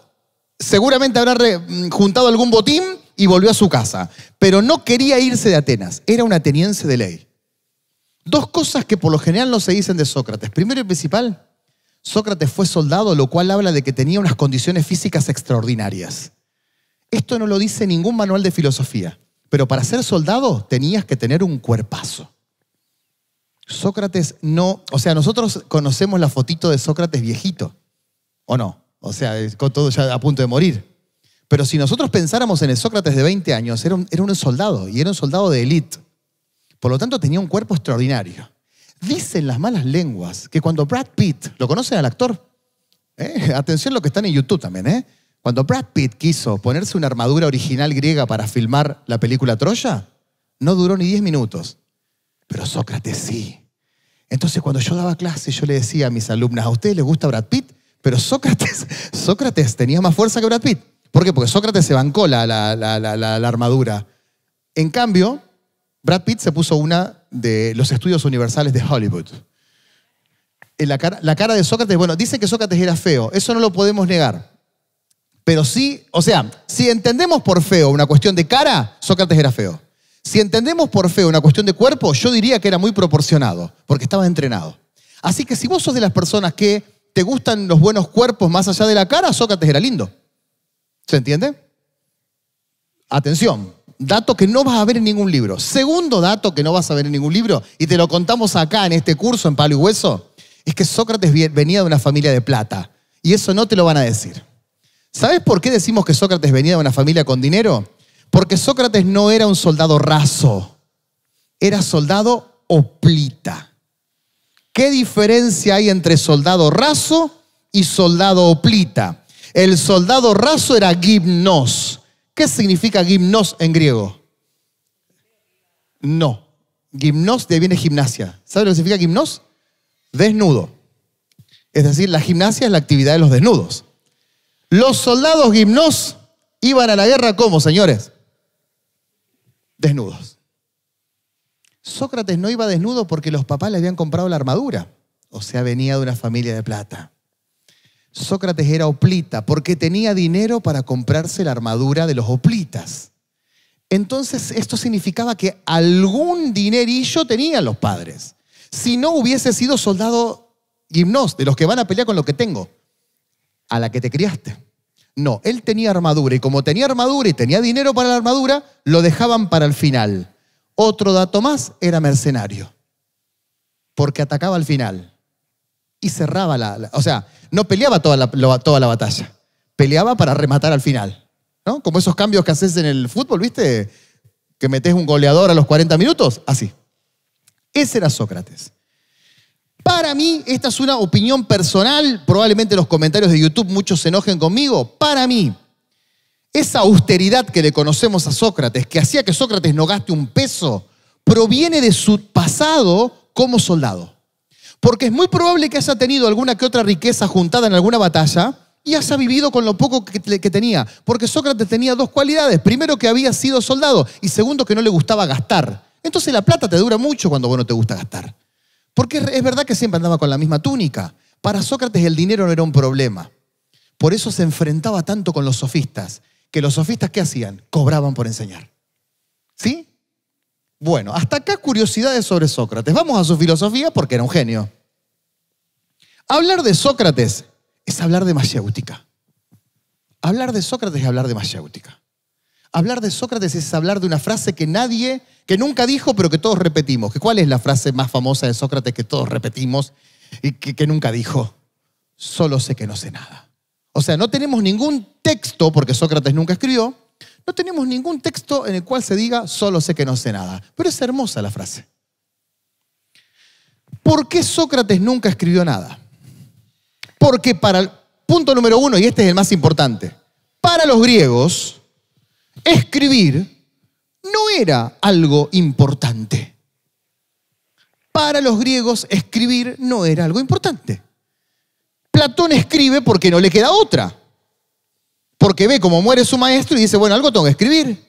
Seguramente habrá mm, juntado algún botín y volvió a su casa. Pero no quería irse de Atenas. Era un ateniense de ley. Dos cosas que por lo general no se dicen de Sócrates. Primero y principal, Sócrates fue soldado, lo cual habla de que tenía unas condiciones físicas extraordinarias. Esto no lo dice ningún manual de filosofía, pero para ser soldado tenías que tener un cuerpazo. Sócrates no, o sea, nosotros conocemos la fotito de Sócrates viejito, ¿o no? O sea, con todo ya a punto de morir. Pero si nosotros pensáramos en el Sócrates de 20 años, era un, era un soldado y era un soldado de élite. Por lo tanto, tenía un cuerpo extraordinario. Dicen las malas lenguas que cuando Brad Pitt, ¿lo conocen al actor? ¿Eh? Atención lo que están en YouTube también, ¿eh? Cuando Brad Pitt quiso ponerse una armadura original griega para filmar la película Troya, no duró ni 10 minutos. Pero Sócrates sí. Entonces cuando yo daba clase, yo le decía a mis alumnas, ¿a ustedes les gusta Brad Pitt? Pero Sócrates, [laughs] Sócrates tenía más fuerza que Brad Pitt. ¿Por qué? Porque Sócrates se bancó la armadura. En cambio, Brad Pitt se puso una de los estudios universales de Hollywood. Eh, la cara, la cara de Sócrates, bueno, dice que Sócrates era feo, eso no lo podemos negar. Pero sí, o sea, si entendemos por feo una cuestión de cara, Sócrates era feo. Si entendemos por feo una cuestión de cuerpo, yo diría que era muy proporcionado, porque estaba entrenado. Así que si vos sos de las personas que te gustan los buenos cuerpos más allá de la cara, Sócrates era lindo. ¿Se entiende? Atención, Dato que no vas a ver en ningún libro. Segundo dato que no vas a ver en ningún libro, y te lo contamos acá en este curso en Palo y Hueso, es que Sócrates venía de una familia de plata. Y eso no te lo van a decir. ¿Sabes por qué decimos que Sócrates venía de una familia con dinero? Porque Sócrates no era un soldado raso, era soldado oplita. ¿Qué diferencia hay entre soldado raso y soldado oplita? El soldado raso era gimnos, ¿Qué significa gimnos en griego? No. Gimnos de viene gimnasia. ¿Sabe lo que significa gimnos? Desnudo. Es decir, la gimnasia es la actividad de los desnudos. Los soldados gimnos iban a la guerra como, señores? Desnudos. Sócrates no iba desnudo porque los papás le habían comprado la armadura. O sea, venía de una familia de plata. Sócrates era oplita porque tenía dinero para comprarse la armadura de los oplitas. Entonces esto significaba que algún dinerillo tenían los padres. Si no hubiese sido soldado gimnos, de los que van a pelear con lo que tengo, a la que te criaste. No, él tenía armadura y como tenía armadura y tenía dinero para la armadura, lo dejaban para el final. Otro dato más era mercenario, porque atacaba al final y cerraba la, o sea, no peleaba toda la, toda la batalla, peleaba para rematar al final, ¿no? Como esos cambios que haces en el fútbol, ¿viste? Que metes un goleador a los 40 minutos, así. Ese era Sócrates. Para mí, esta es una opinión personal, probablemente los comentarios de YouTube muchos se enojen conmigo, para mí, esa austeridad que le conocemos a Sócrates, que hacía que Sócrates no gaste un peso, proviene de su pasado como soldado. Porque es muy probable que haya tenido alguna que otra riqueza juntada en alguna batalla y haya vivido con lo poco que, tenía. Porque Sócrates tenía dos cualidades. Primero, que había sido soldado y segundo, que no le gustaba gastar. Entonces la plata te dura mucho cuando vos te gusta gastar. Porque es verdad que siempre andaba con la misma túnica. Para Sócrates el dinero no era un problema. Por eso se enfrentaba tanto con los sofistas, que los sofistas ¿qué hacían? Cobraban por enseñar. ¿Sí? Bueno, hasta acá curiosidades sobre Sócrates. Vamos a su filosofía porque era un genio. Hablar de Sócrates es hablar de mayéutica. Hablar de Sócrates es hablar de mayéutica. Hablar de Sócrates es hablar de una frase que nadie, que nunca dijo, pero que todos repetimos. ¿Cuál es la frase más famosa de Sócrates que todos repetimos y que, que nunca dijo? Solo sé que no sé nada. O sea, no tenemos ningún texto, porque Sócrates nunca escribió, no tenemos ningún texto en el cual se diga, solo sé que no sé nada. Pero es hermosa la frase. ¿Por qué Sócrates nunca escribió nada? Porque para el punto número uno, y este es el más importante, para los griegos, escribir no era algo importante. Para los griegos, escribir no era algo importante. Platón escribe porque no le queda otra porque ve cómo muere su maestro y dice, bueno, algo tengo que escribir.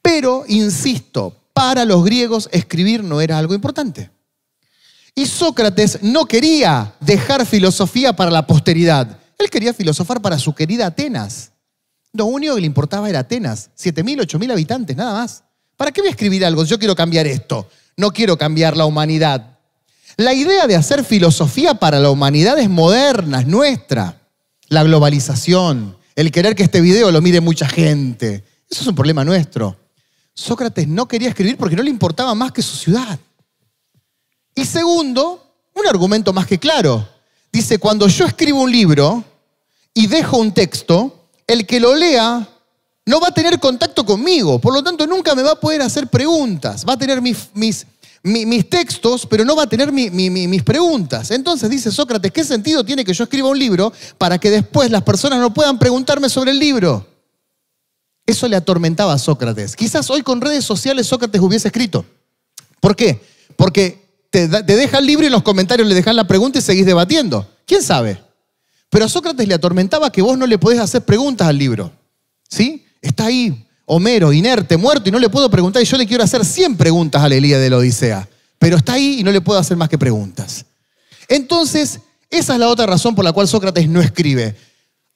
Pero, insisto, para los griegos escribir no era algo importante. Y Sócrates no quería dejar filosofía para la posteridad. Él quería filosofar para su querida Atenas. Lo único que le importaba era Atenas, 7.000, 8.000 habitantes, nada más. ¿Para qué voy a escribir algo? Yo quiero cambiar esto, no quiero cambiar la humanidad. La idea de hacer filosofía para la humanidad es moderna, es nuestra. La globalización, el querer que este video lo mire mucha gente. Eso es un problema nuestro. Sócrates no quería escribir porque no le importaba más que su ciudad. Y segundo, un argumento más que claro. Dice, cuando yo escribo un libro y dejo un texto, el que lo lea no va a tener contacto conmigo, por lo tanto nunca me va a poder hacer preguntas, va a tener mis, mis mis textos, pero no va a tener mis preguntas. Entonces dice Sócrates, ¿qué sentido tiene que yo escriba un libro para que después las personas no puedan preguntarme sobre el libro? Eso le atormentaba a Sócrates. Quizás hoy con redes sociales Sócrates hubiese escrito. ¿Por qué? Porque te, deja el libro y en los comentarios le dejan la pregunta y seguís debatiendo. ¿Quién sabe? Pero a Sócrates le atormentaba que vos no le podés hacer preguntas al libro. ¿Sí? Está ahí, Homero, inerte, muerto, y no le puedo preguntar, y yo le quiero hacer 100 preguntas a la Elía de la Odisea, pero está ahí y no le puedo hacer más que preguntas. Entonces, esa es la otra razón por la cual Sócrates no escribe.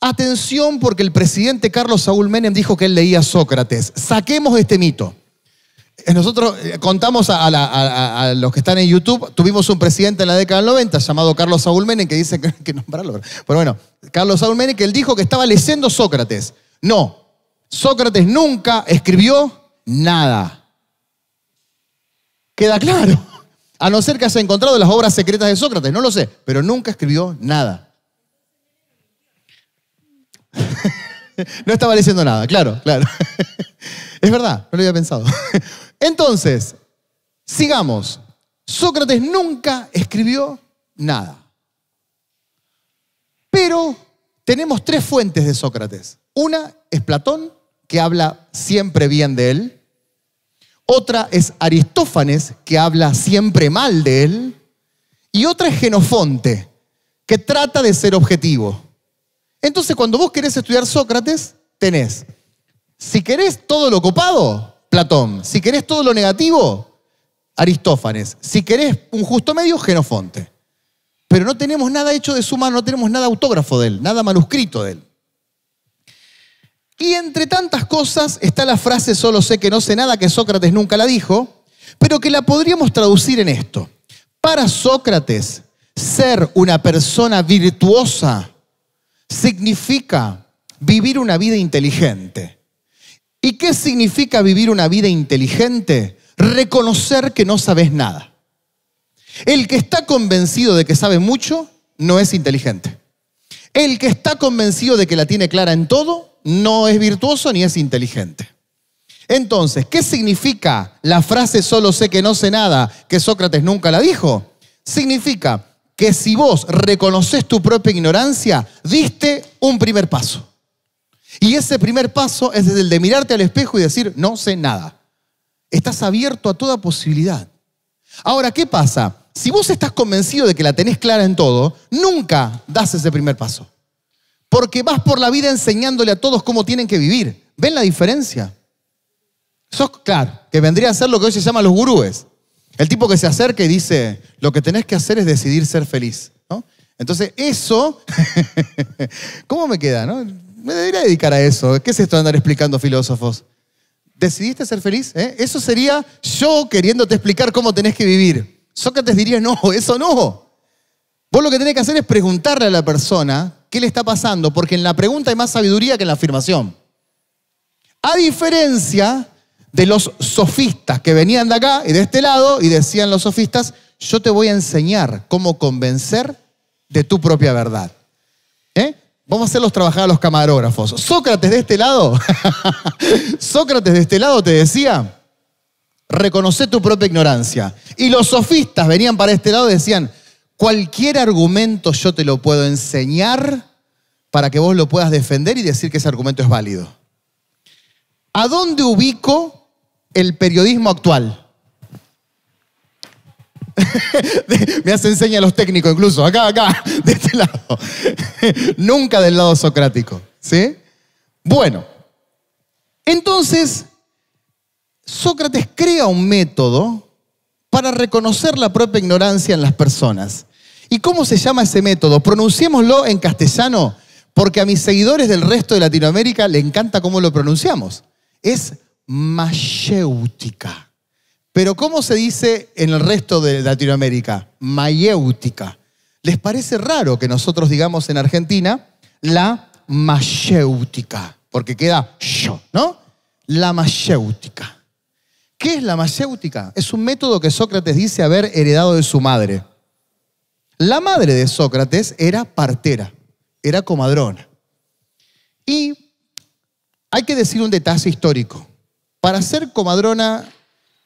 Atención porque el presidente Carlos Saúl Menem dijo que él leía Sócrates. Saquemos este mito. Eh, nosotros eh, contamos a, los que están en YouTube, tuvimos un presidente en la década del 90 llamado Carlos Saúl Menem que dice que, [laughs] que nombrarlo. Pero bueno, Carlos Saúl Menem que él dijo que estaba leyendo Sócrates. No, Sócrates nunca escribió nada. Queda claro. A no ser que haya encontrado las obras secretas de Sócrates, no lo sé, pero nunca escribió nada. [laughs] no estaba leyendo nada, claro, claro. [laughs] es verdad, no lo había pensado. [laughs] Entonces, sigamos. Sócrates nunca escribió nada. Pero tenemos tres fuentes de Sócrates. Una es Platón, que habla siempre bien de él. Otra es Aristófanes, que habla siempre mal de él. Y otra es Genofonte, que trata de ser objetivo. Entonces, cuando vos querés estudiar Sócrates, tenés, si querés todo lo copado, Platón. Si querés todo lo negativo, Aristófanes. Si querés un justo medio, Genofonte pero no tenemos nada hecho de su mano, no tenemos nada autógrafo de él, nada manuscrito de él. Y entre tantas cosas está la frase solo sé que no sé nada, que Sócrates nunca la dijo, pero que la podríamos traducir en esto. Para Sócrates, ser una persona virtuosa significa vivir una vida inteligente. ¿Y qué significa vivir una vida inteligente? Reconocer que no sabes nada. El que está convencido de que sabe mucho no es inteligente. El que está convencido de que la tiene clara en todo no es virtuoso ni es inteligente. Entonces, ¿qué significa la frase solo sé que no sé nada que Sócrates nunca la dijo? Significa que si vos reconoces tu propia ignorancia, diste un primer paso. Y ese primer paso es desde el de mirarte al espejo y decir, no sé nada. Estás abierto a toda posibilidad. Ahora, ¿qué pasa? si vos estás convencido de que la tenés clara en todo, nunca das ese primer paso. Porque vas por la vida enseñándole a todos cómo tienen que vivir. ¿Ven la diferencia? Sos, claro, que vendría a ser lo que hoy se llama los gurúes. El tipo que se acerca y dice, lo que tenés que hacer es decidir ser feliz. Entonces, eso, [laughs] ¿cómo me queda? Me debería dedicar a eso. ¿Qué es esto de andar explicando filósofos? ¿Decidiste ser feliz? ¿Eh? Eso sería yo queriéndote explicar cómo tenés que vivir. Sócrates diría, no, [laughs] eso no. Vos lo que tenés que hacer es preguntarle a la persona qué le está pasando, porque en la pregunta hay más sabiduría que en la afirmación. A diferencia de los sofistas que venían de acá y de este lado y decían los sofistas, yo te voy a enseñar cómo convencer de tu propia verdad. ¿Eh? Vamos a hacerlos trabajar a los camarógrafos. Sócrates de este lado, [laughs] Sócrates de este lado te decía, reconoce tu propia ignorancia. Y los sofistas venían para este lado y decían, cualquier argumento yo te lo puedo enseñar para que vos lo puedas defender y decir que ese argumento es válido. ¿A dónde ubico el periodismo actual? [laughs] Me hace enseña a los técnicos incluso, acá, acá, de este lado. [laughs] Nunca del lado socrático, ¿sí? Bueno, entonces Sócrates crea un método para reconocer la propia ignorancia en las personas. ¿Y cómo se llama ese método? Pronunciémoslo en castellano, porque a mis seguidores del resto de Latinoamérica le encanta cómo lo pronunciamos. Es mayéutica. Pero ¿cómo se dice en el resto de Latinoamérica? Mayéutica. ¿Les parece raro que nosotros digamos en Argentina la mayéutica? Porque queda yo, ¿no? La mayéutica. ¿Qué es la mayéutica? Es un método que Sócrates dice haber heredado de su madre. La madre de Sócrates era partera, era comadrona. Y hay que decir un detalle histórico. Para ser comadrona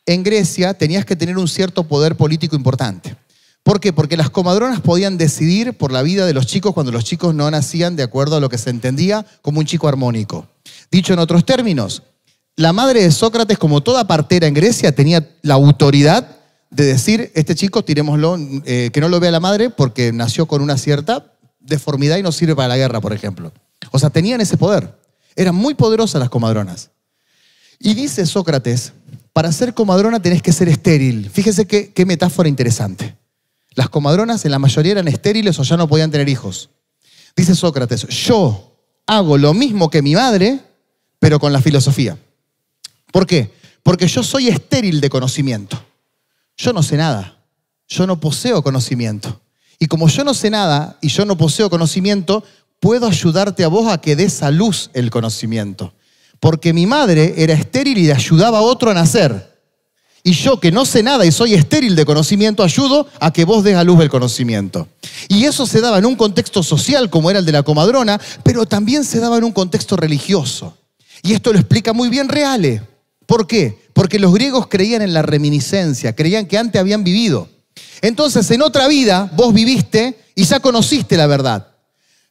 en Grecia tenías que tener un cierto poder político importante. ¿Por qué? Porque las comadronas podían decidir por la vida de los chicos cuando los chicos no nacían de acuerdo a lo que se entendía como un chico armónico. Dicho en otros términos, la madre de Sócrates, como toda partera en Grecia, tenía la autoridad de decir, este chico, tirémoslo, eh, que no lo vea la madre porque nació con una cierta deformidad y no sirve para la guerra, por ejemplo. O sea, tenían ese poder. Eran muy poderosas las comadronas. Y dice Sócrates, para ser comadrona tenés que ser estéril. Fíjese qué metáfora interesante. Las comadronas en la mayoría eran estériles o ya no podían tener hijos. Dice Sócrates, yo hago lo mismo que mi madre, pero con la filosofía. ¿Por qué? Porque yo soy estéril de conocimiento. Yo no sé nada. Yo no poseo conocimiento. Y como yo no sé nada y yo no poseo conocimiento, puedo ayudarte a vos a que des a luz el conocimiento. Porque mi madre era estéril y le ayudaba a otro a nacer. Y yo que no sé nada y soy estéril de conocimiento, ayudo a que vos des a luz el conocimiento. Y eso se daba en un contexto social como era el de la comadrona, pero también se daba en un contexto religioso. Y esto lo explica muy bien Reale. ¿Por qué? Porque los griegos creían en la reminiscencia, creían que antes habían vivido. Entonces, en otra vida vos viviste y ya conociste la verdad.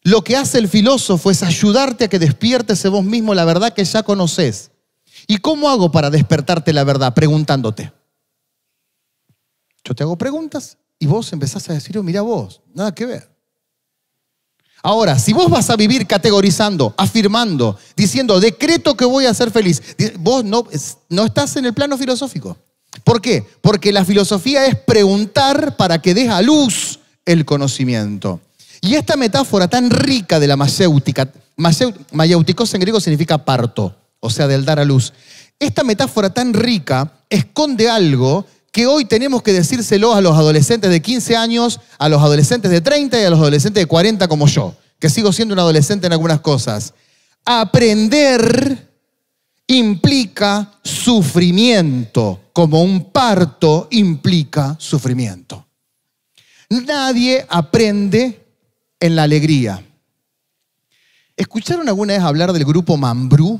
Lo que hace el filósofo es ayudarte a que despiertes en vos mismo la verdad que ya conoces. ¿Y cómo hago para despertarte la verdad? Preguntándote. Yo te hago preguntas y vos empezás a decir, oh, mira vos, nada que ver. Ahora, si vos vas a vivir categorizando, afirmando, diciendo, decreto que voy a ser feliz, vos no, no estás en el plano filosófico. ¿Por qué? Porque la filosofía es preguntar para que deje a luz el conocimiento. Y esta metáfora tan rica de la maséutica, mayéuticos en griego significa parto, o sea, del dar a luz. Esta metáfora tan rica esconde algo que hoy tenemos que decírselo a los adolescentes de 15 años, a los adolescentes de 30 y a los adolescentes de 40 como yo, que sigo siendo un adolescente en algunas cosas. Aprender implica sufrimiento, como un parto implica sufrimiento. Nadie aprende en la alegría. ¿Escucharon alguna vez hablar del grupo Mambrú?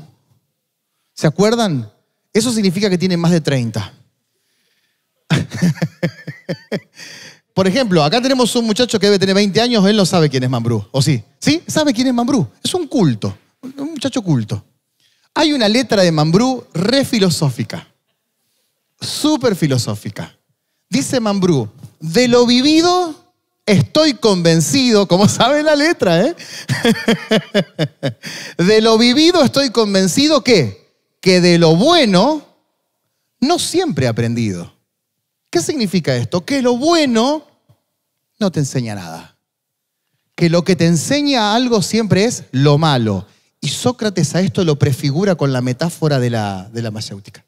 ¿Se acuerdan? Eso significa que tienen más de 30. [laughs] Por ejemplo, acá tenemos un muchacho que debe tener 20 años, él no sabe quién es Mambrú, ¿o sí? ¿Sí? ¿Sabe quién es Mambrú? Es un culto, un muchacho culto. Hay una letra de Mambrú re filosófica, súper filosófica. Dice Mambrú, de lo vivido estoy convencido, como [laughs] sabe la letra, ¿eh? [laughs] de lo vivido estoy convencido que, que de lo bueno no siempre he aprendido. ¿Qué significa esto? Que lo bueno no te enseña nada. Que lo que te enseña algo siempre es lo malo. Y Sócrates a esto lo prefigura con la metáfora de la, de la mayéutica.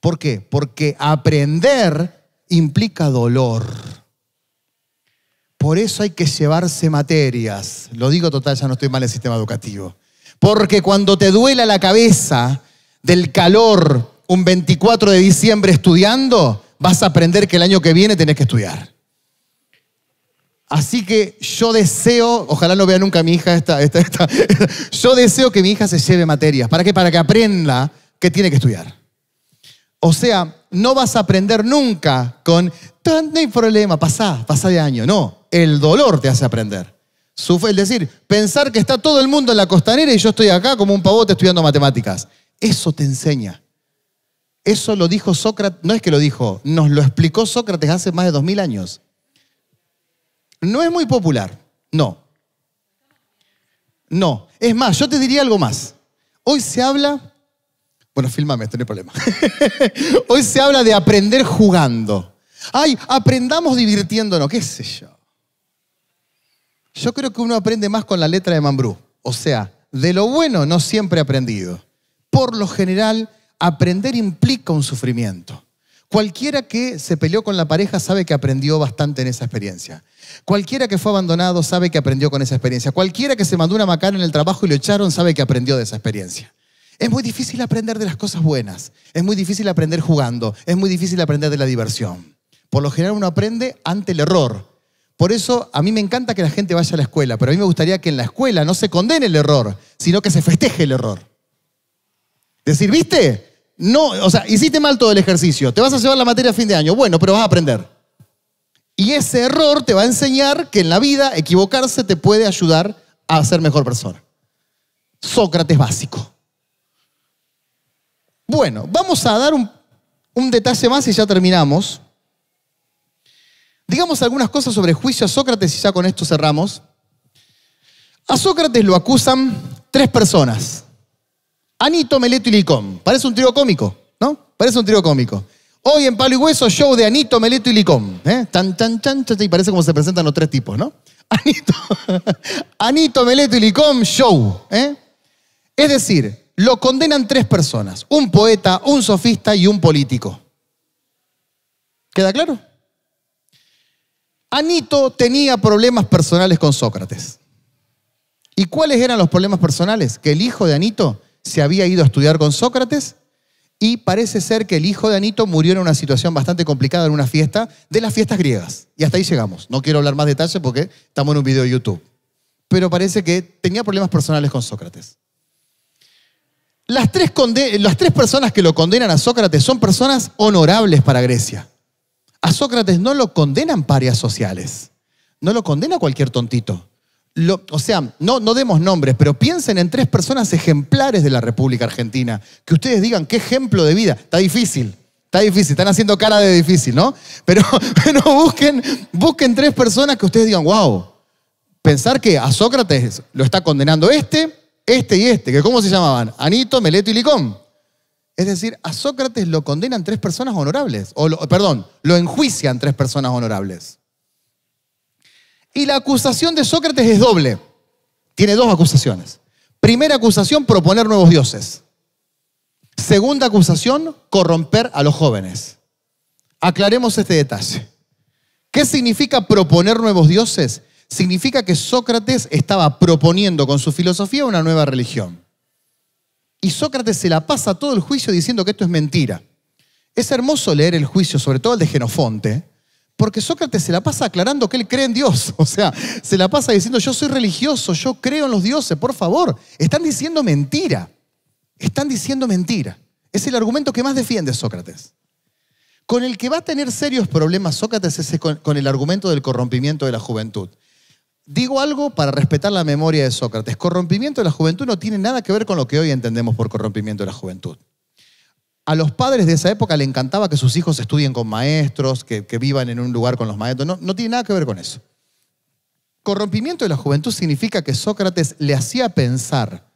¿Por qué? Porque aprender implica dolor. Por eso hay que llevarse materias. Lo digo total, ya no estoy mal en el sistema educativo. Porque cuando te duela la cabeza del calor un 24 de diciembre estudiando, vas a aprender que el año que viene tenés que estudiar. Así que yo deseo, ojalá no vea nunca mi hija esta, esta, esta, [laughs] yo deseo que mi hija se lleve materias. ¿Para qué? Para que aprenda que tiene que estudiar. O sea, no vas a aprender nunca con, no hay problema, pasá, pasá de año. No, el dolor te hace aprender. Es decir, pensar que está todo el mundo en la costanera y yo estoy acá como un pavote estudiando matemáticas. Eso te enseña. Eso lo dijo Sócrates, no es que lo dijo, nos lo explicó Sócrates hace más de dos mil años. No es muy popular, no. No. Es más, yo te diría algo más. Hoy se habla, bueno, filmame, esto no hay problema. [laughs] Hoy se habla de aprender jugando. Ay, aprendamos divirtiéndonos, qué sé yo. Yo creo que uno aprende más con la letra de Mambrú. O sea, de lo bueno no siempre he aprendido. Por lo general, aprender implica un sufrimiento. Cualquiera que se peleó con la pareja sabe que aprendió bastante en esa experiencia. Cualquiera que fue abandonado sabe que aprendió con esa experiencia. Cualquiera que se mandó una macana en el trabajo y lo echaron sabe que aprendió de esa experiencia. Es muy difícil aprender de las cosas buenas. Es muy difícil aprender jugando. Es muy difícil aprender de la diversión. Por lo general uno aprende ante el error. Por eso a mí me encanta que la gente vaya a la escuela, pero a mí me gustaría que en la escuela no se condene el error, sino que se festeje el error. Decir, ¿viste? No, o sea, hiciste mal todo el ejercicio, te vas a llevar la materia a fin de año, bueno, pero vas a aprender. Y ese error te va a enseñar que en la vida equivocarse te puede ayudar a ser mejor persona. Sócrates básico. Bueno, vamos a dar un, un detalle más y ya terminamos. Digamos algunas cosas sobre juicio a Sócrates y ya con esto cerramos. A Sócrates lo acusan tres personas. Anito, Meleto y Licón. Parece un trío cómico, ¿no? Parece un trío cómico. Hoy en Palo y Hueso, show de Anito, Meleto y Licón. ¿eh? Tan, tan, tan, y parece como se presentan los tres tipos, ¿no? [laughs] Anito, Anito Meleto y Licón, show. ¿eh? Es decir, lo condenan tres personas, un poeta, un sofista y un político. ¿Queda claro? Anito tenía problemas personales con Sócrates. ¿Y cuáles eran los problemas personales? Que el hijo de Anito se había ido a estudiar con Sócrates y parece ser que el hijo de Anito murió en una situación bastante complicada en una fiesta de las fiestas griegas. Y hasta ahí llegamos. No quiero hablar más detalles porque estamos en un video de YouTube. Pero parece que tenía problemas personales con Sócrates. Las tres, las tres personas que lo condenan a Sócrates son personas honorables para Grecia. A Sócrates no lo condenan parias sociales. No lo condena cualquier tontito o sea, no, no demos nombres, pero piensen en tres personas ejemplares de la República Argentina, que ustedes digan qué ejemplo de vida. Está difícil, está difícil, están haciendo cara de difícil, ¿no? Pero, [laughs] busquen, busquen tres personas que ustedes digan, wow, pensar que a Sócrates lo está condenando este, este y este, que ¿cómo se llamaban? Anito, Meleto y Licón. Es decir, a Sócrates lo condenan tres personas honorables, o perdón, lo enjuician tres personas honorables. Y la acusación de Sócrates es doble. Tiene dos acusaciones. Primera acusación, proponer nuevos dioses. Segunda acusación, corromper a los jóvenes. Aclaremos este detalle. ¿Qué significa proponer nuevos dioses? Significa que Sócrates estaba proponiendo con su filosofía una nueva religión. Y Sócrates se la pasa todo el juicio diciendo que esto es mentira. Es hermoso leer el juicio, sobre todo el de Genofonte, porque Sócrates se la pasa aclarando que él cree en Dios. [laughs] O sea, se la pasa diciendo, yo soy religioso, yo creo en los dioses, por favor. Están diciendo mentira. Están diciendo mentira. Es el argumento que más defiende Sócrates. Con el que va a tener serios problemas Sócrates es con el argumento del corrompimiento de la juventud. Digo algo para respetar la memoria de Sócrates. Corrompimiento de la juventud no tiene nada que ver con lo que hoy entendemos por corrompimiento de la juventud a los padres de esa época le encantaba que sus hijos estudien con maestros, que, vivan en un lugar con los maestros. No, tiene nada que ver con eso. Corrompimiento de la juventud significa que Sócrates le hacía pensar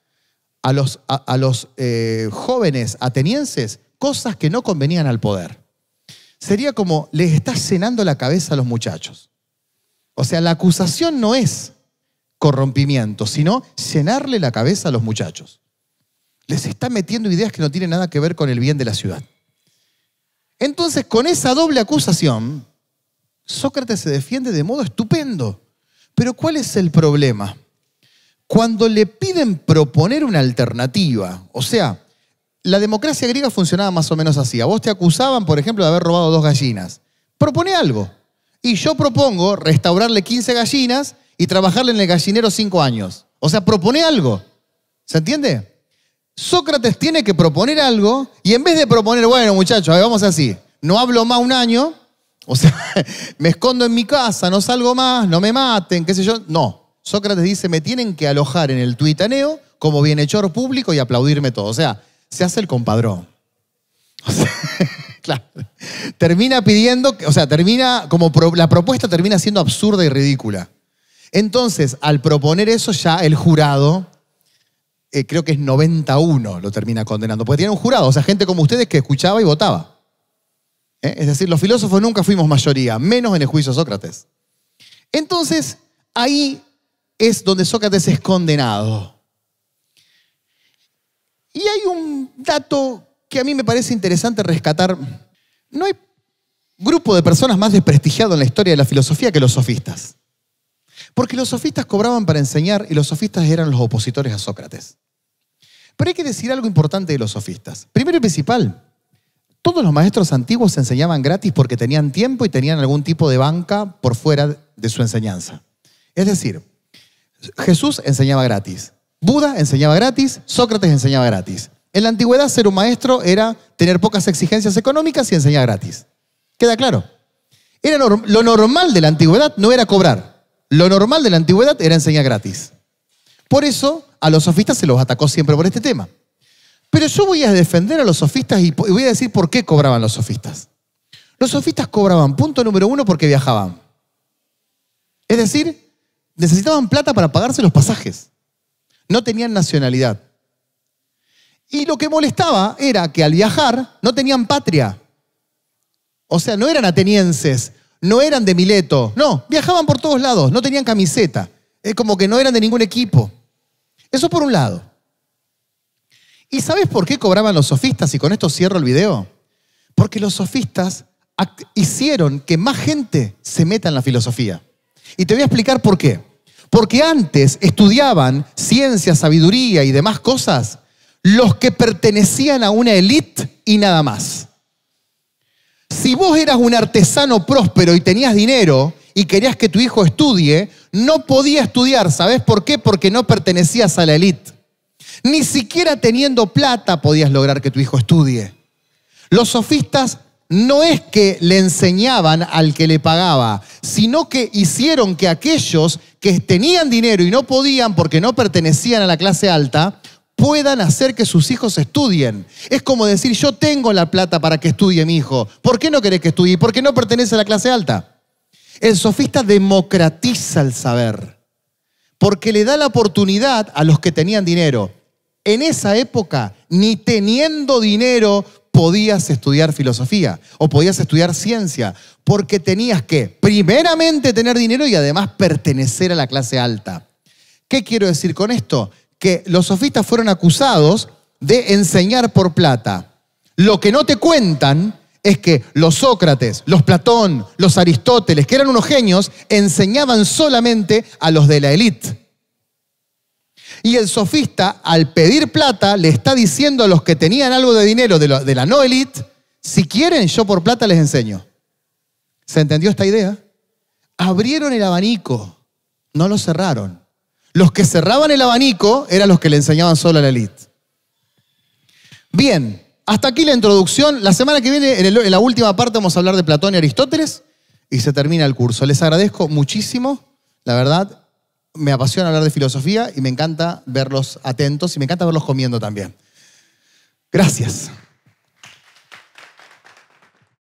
a los, eh, jóvenes atenienses cosas que no convenían al poder. Sería como les está cenando la cabeza a los muchachos. O sea, la acusación no es corrompimiento, sino cenarle la cabeza a los muchachos les está metiendo ideas que no tienen nada que ver con el bien de la ciudad. Entonces, con esa doble acusación, Sócrates se defiende de modo estupendo. Pero ¿cuál es el problema? Cuando le piden proponer una alternativa, o sea, la democracia griega funcionaba más o menos así. A vos te acusaban, por ejemplo, de haber robado dos gallinas. Propone algo. Y yo propongo restaurarle 15 gallinas y trabajarle en el gallinero 5 años. O sea, propone algo. ¿Se entiende? Sócrates tiene que proponer algo y en vez de proponer, bueno muchachos, vamos así, no hablo más un año, [laughs] o sea, me escondo en mi casa, no salgo más, no me maten, qué sé yo, no. Sócrates dice, me tienen que alojar en el tuitaneo como bienhechor público y aplaudirme todo. O sea, se hace el compadrón. [laughs] O sea, Termina pidiendo, o sea, termina, como la propuesta termina siendo absurda y ridícula. Entonces, al proponer eso ya el jurado eh, creo que es 91, lo termina condenando, porque tiene un jurado, o sea, gente como ustedes que escuchaba y votaba. ¿Eh? Es decir, los filósofos nunca fuimos mayoría, menos en el juicio de Sócrates. Entonces, ahí es donde Sócrates es condenado. Y hay un dato que a mí me parece interesante rescatar. No hay grupo de personas más desprestigiado en la historia de la filosofía que los sofistas. Porque los sofistas cobraban para enseñar y los sofistas eran los opositores a Sócrates. Pero hay que decir algo importante de los sofistas. Primero y principal, todos los maestros antiguos se enseñaban gratis porque tenían tiempo y tenían algún tipo de banca por fuera de su enseñanza. Es decir, Jesús enseñaba gratis, Buda enseñaba gratis, Sócrates enseñaba gratis. En la antigüedad ser un maestro era tener pocas exigencias económicas y enseñar gratis. ¿Queda claro? Era lo normal de la antigüedad no era cobrar. Lo normal de la antigüedad era enseñar gratis. Por eso a los sofistas se los atacó siempre por este tema. Pero yo voy a defender a los sofistas y voy a decir por qué cobraban los sofistas. Los sofistas cobraban, punto número uno, porque viajaban. Es decir, necesitaban plata para pagarse los pasajes. No tenían nacionalidad. Y lo que molestaba era que al viajar no tenían patria. O sea, no eran atenienses, no eran de Mileto, no, viajaban por todos lados, no tenían camiseta. Es como que no eran de ningún equipo. Eso por un lado. ¿Y sabes por qué cobraban los sofistas? Y con esto cierro el video. Porque los sofistas hicieron que más gente se meta en la filosofía. Y te voy a explicar por qué. Porque antes estudiaban ciencia, sabiduría y demás cosas los que pertenecían a una élite y nada más. Si vos eras un artesano próspero y tenías dinero y querías que tu hijo estudie, no podía estudiar. ¿Sabes por qué? Porque no pertenecías a la élite. Ni siquiera teniendo plata podías lograr que tu hijo estudie. Los sofistas no es que le enseñaban al que le pagaba, sino que hicieron que aquellos que tenían dinero y no podían porque no pertenecían a la clase alta, puedan hacer que sus hijos estudien. Es como decir, yo tengo la plata para que estudie mi hijo. ¿Por qué no querés que estudie? Porque no pertenece a la clase alta. El sofista democratiza el saber porque le da la oportunidad a los que tenían dinero. En esa época, ni teniendo dinero podías estudiar filosofía o podías estudiar ciencia, porque tenías que primeramente tener dinero y además pertenecer a la clase alta. ¿Qué quiero decir con esto? Que los sofistas fueron acusados de enseñar por plata. Lo que no te cuentan es que los Sócrates, los Platón, los Aristóteles, que eran unos genios, enseñaban solamente a los de la élite. Y el sofista, al pedir plata, le está diciendo a los que tenían algo de dinero de, la no élite, si quieren, yo por plata les enseño. ¿Se entendió esta idea? Abrieron el abanico, no lo cerraron. Los que cerraban el abanico eran los que le enseñaban solo a la élite. Bien, hasta aquí la introducción. La semana que viene, en, la última parte, vamos a hablar de Platón y Aristóteles y se termina el curso. Les agradezco muchísimo, la verdad. Me apasiona hablar de filosofía y me encanta verlos atentos y me encanta verlos comiendo también. Gracias.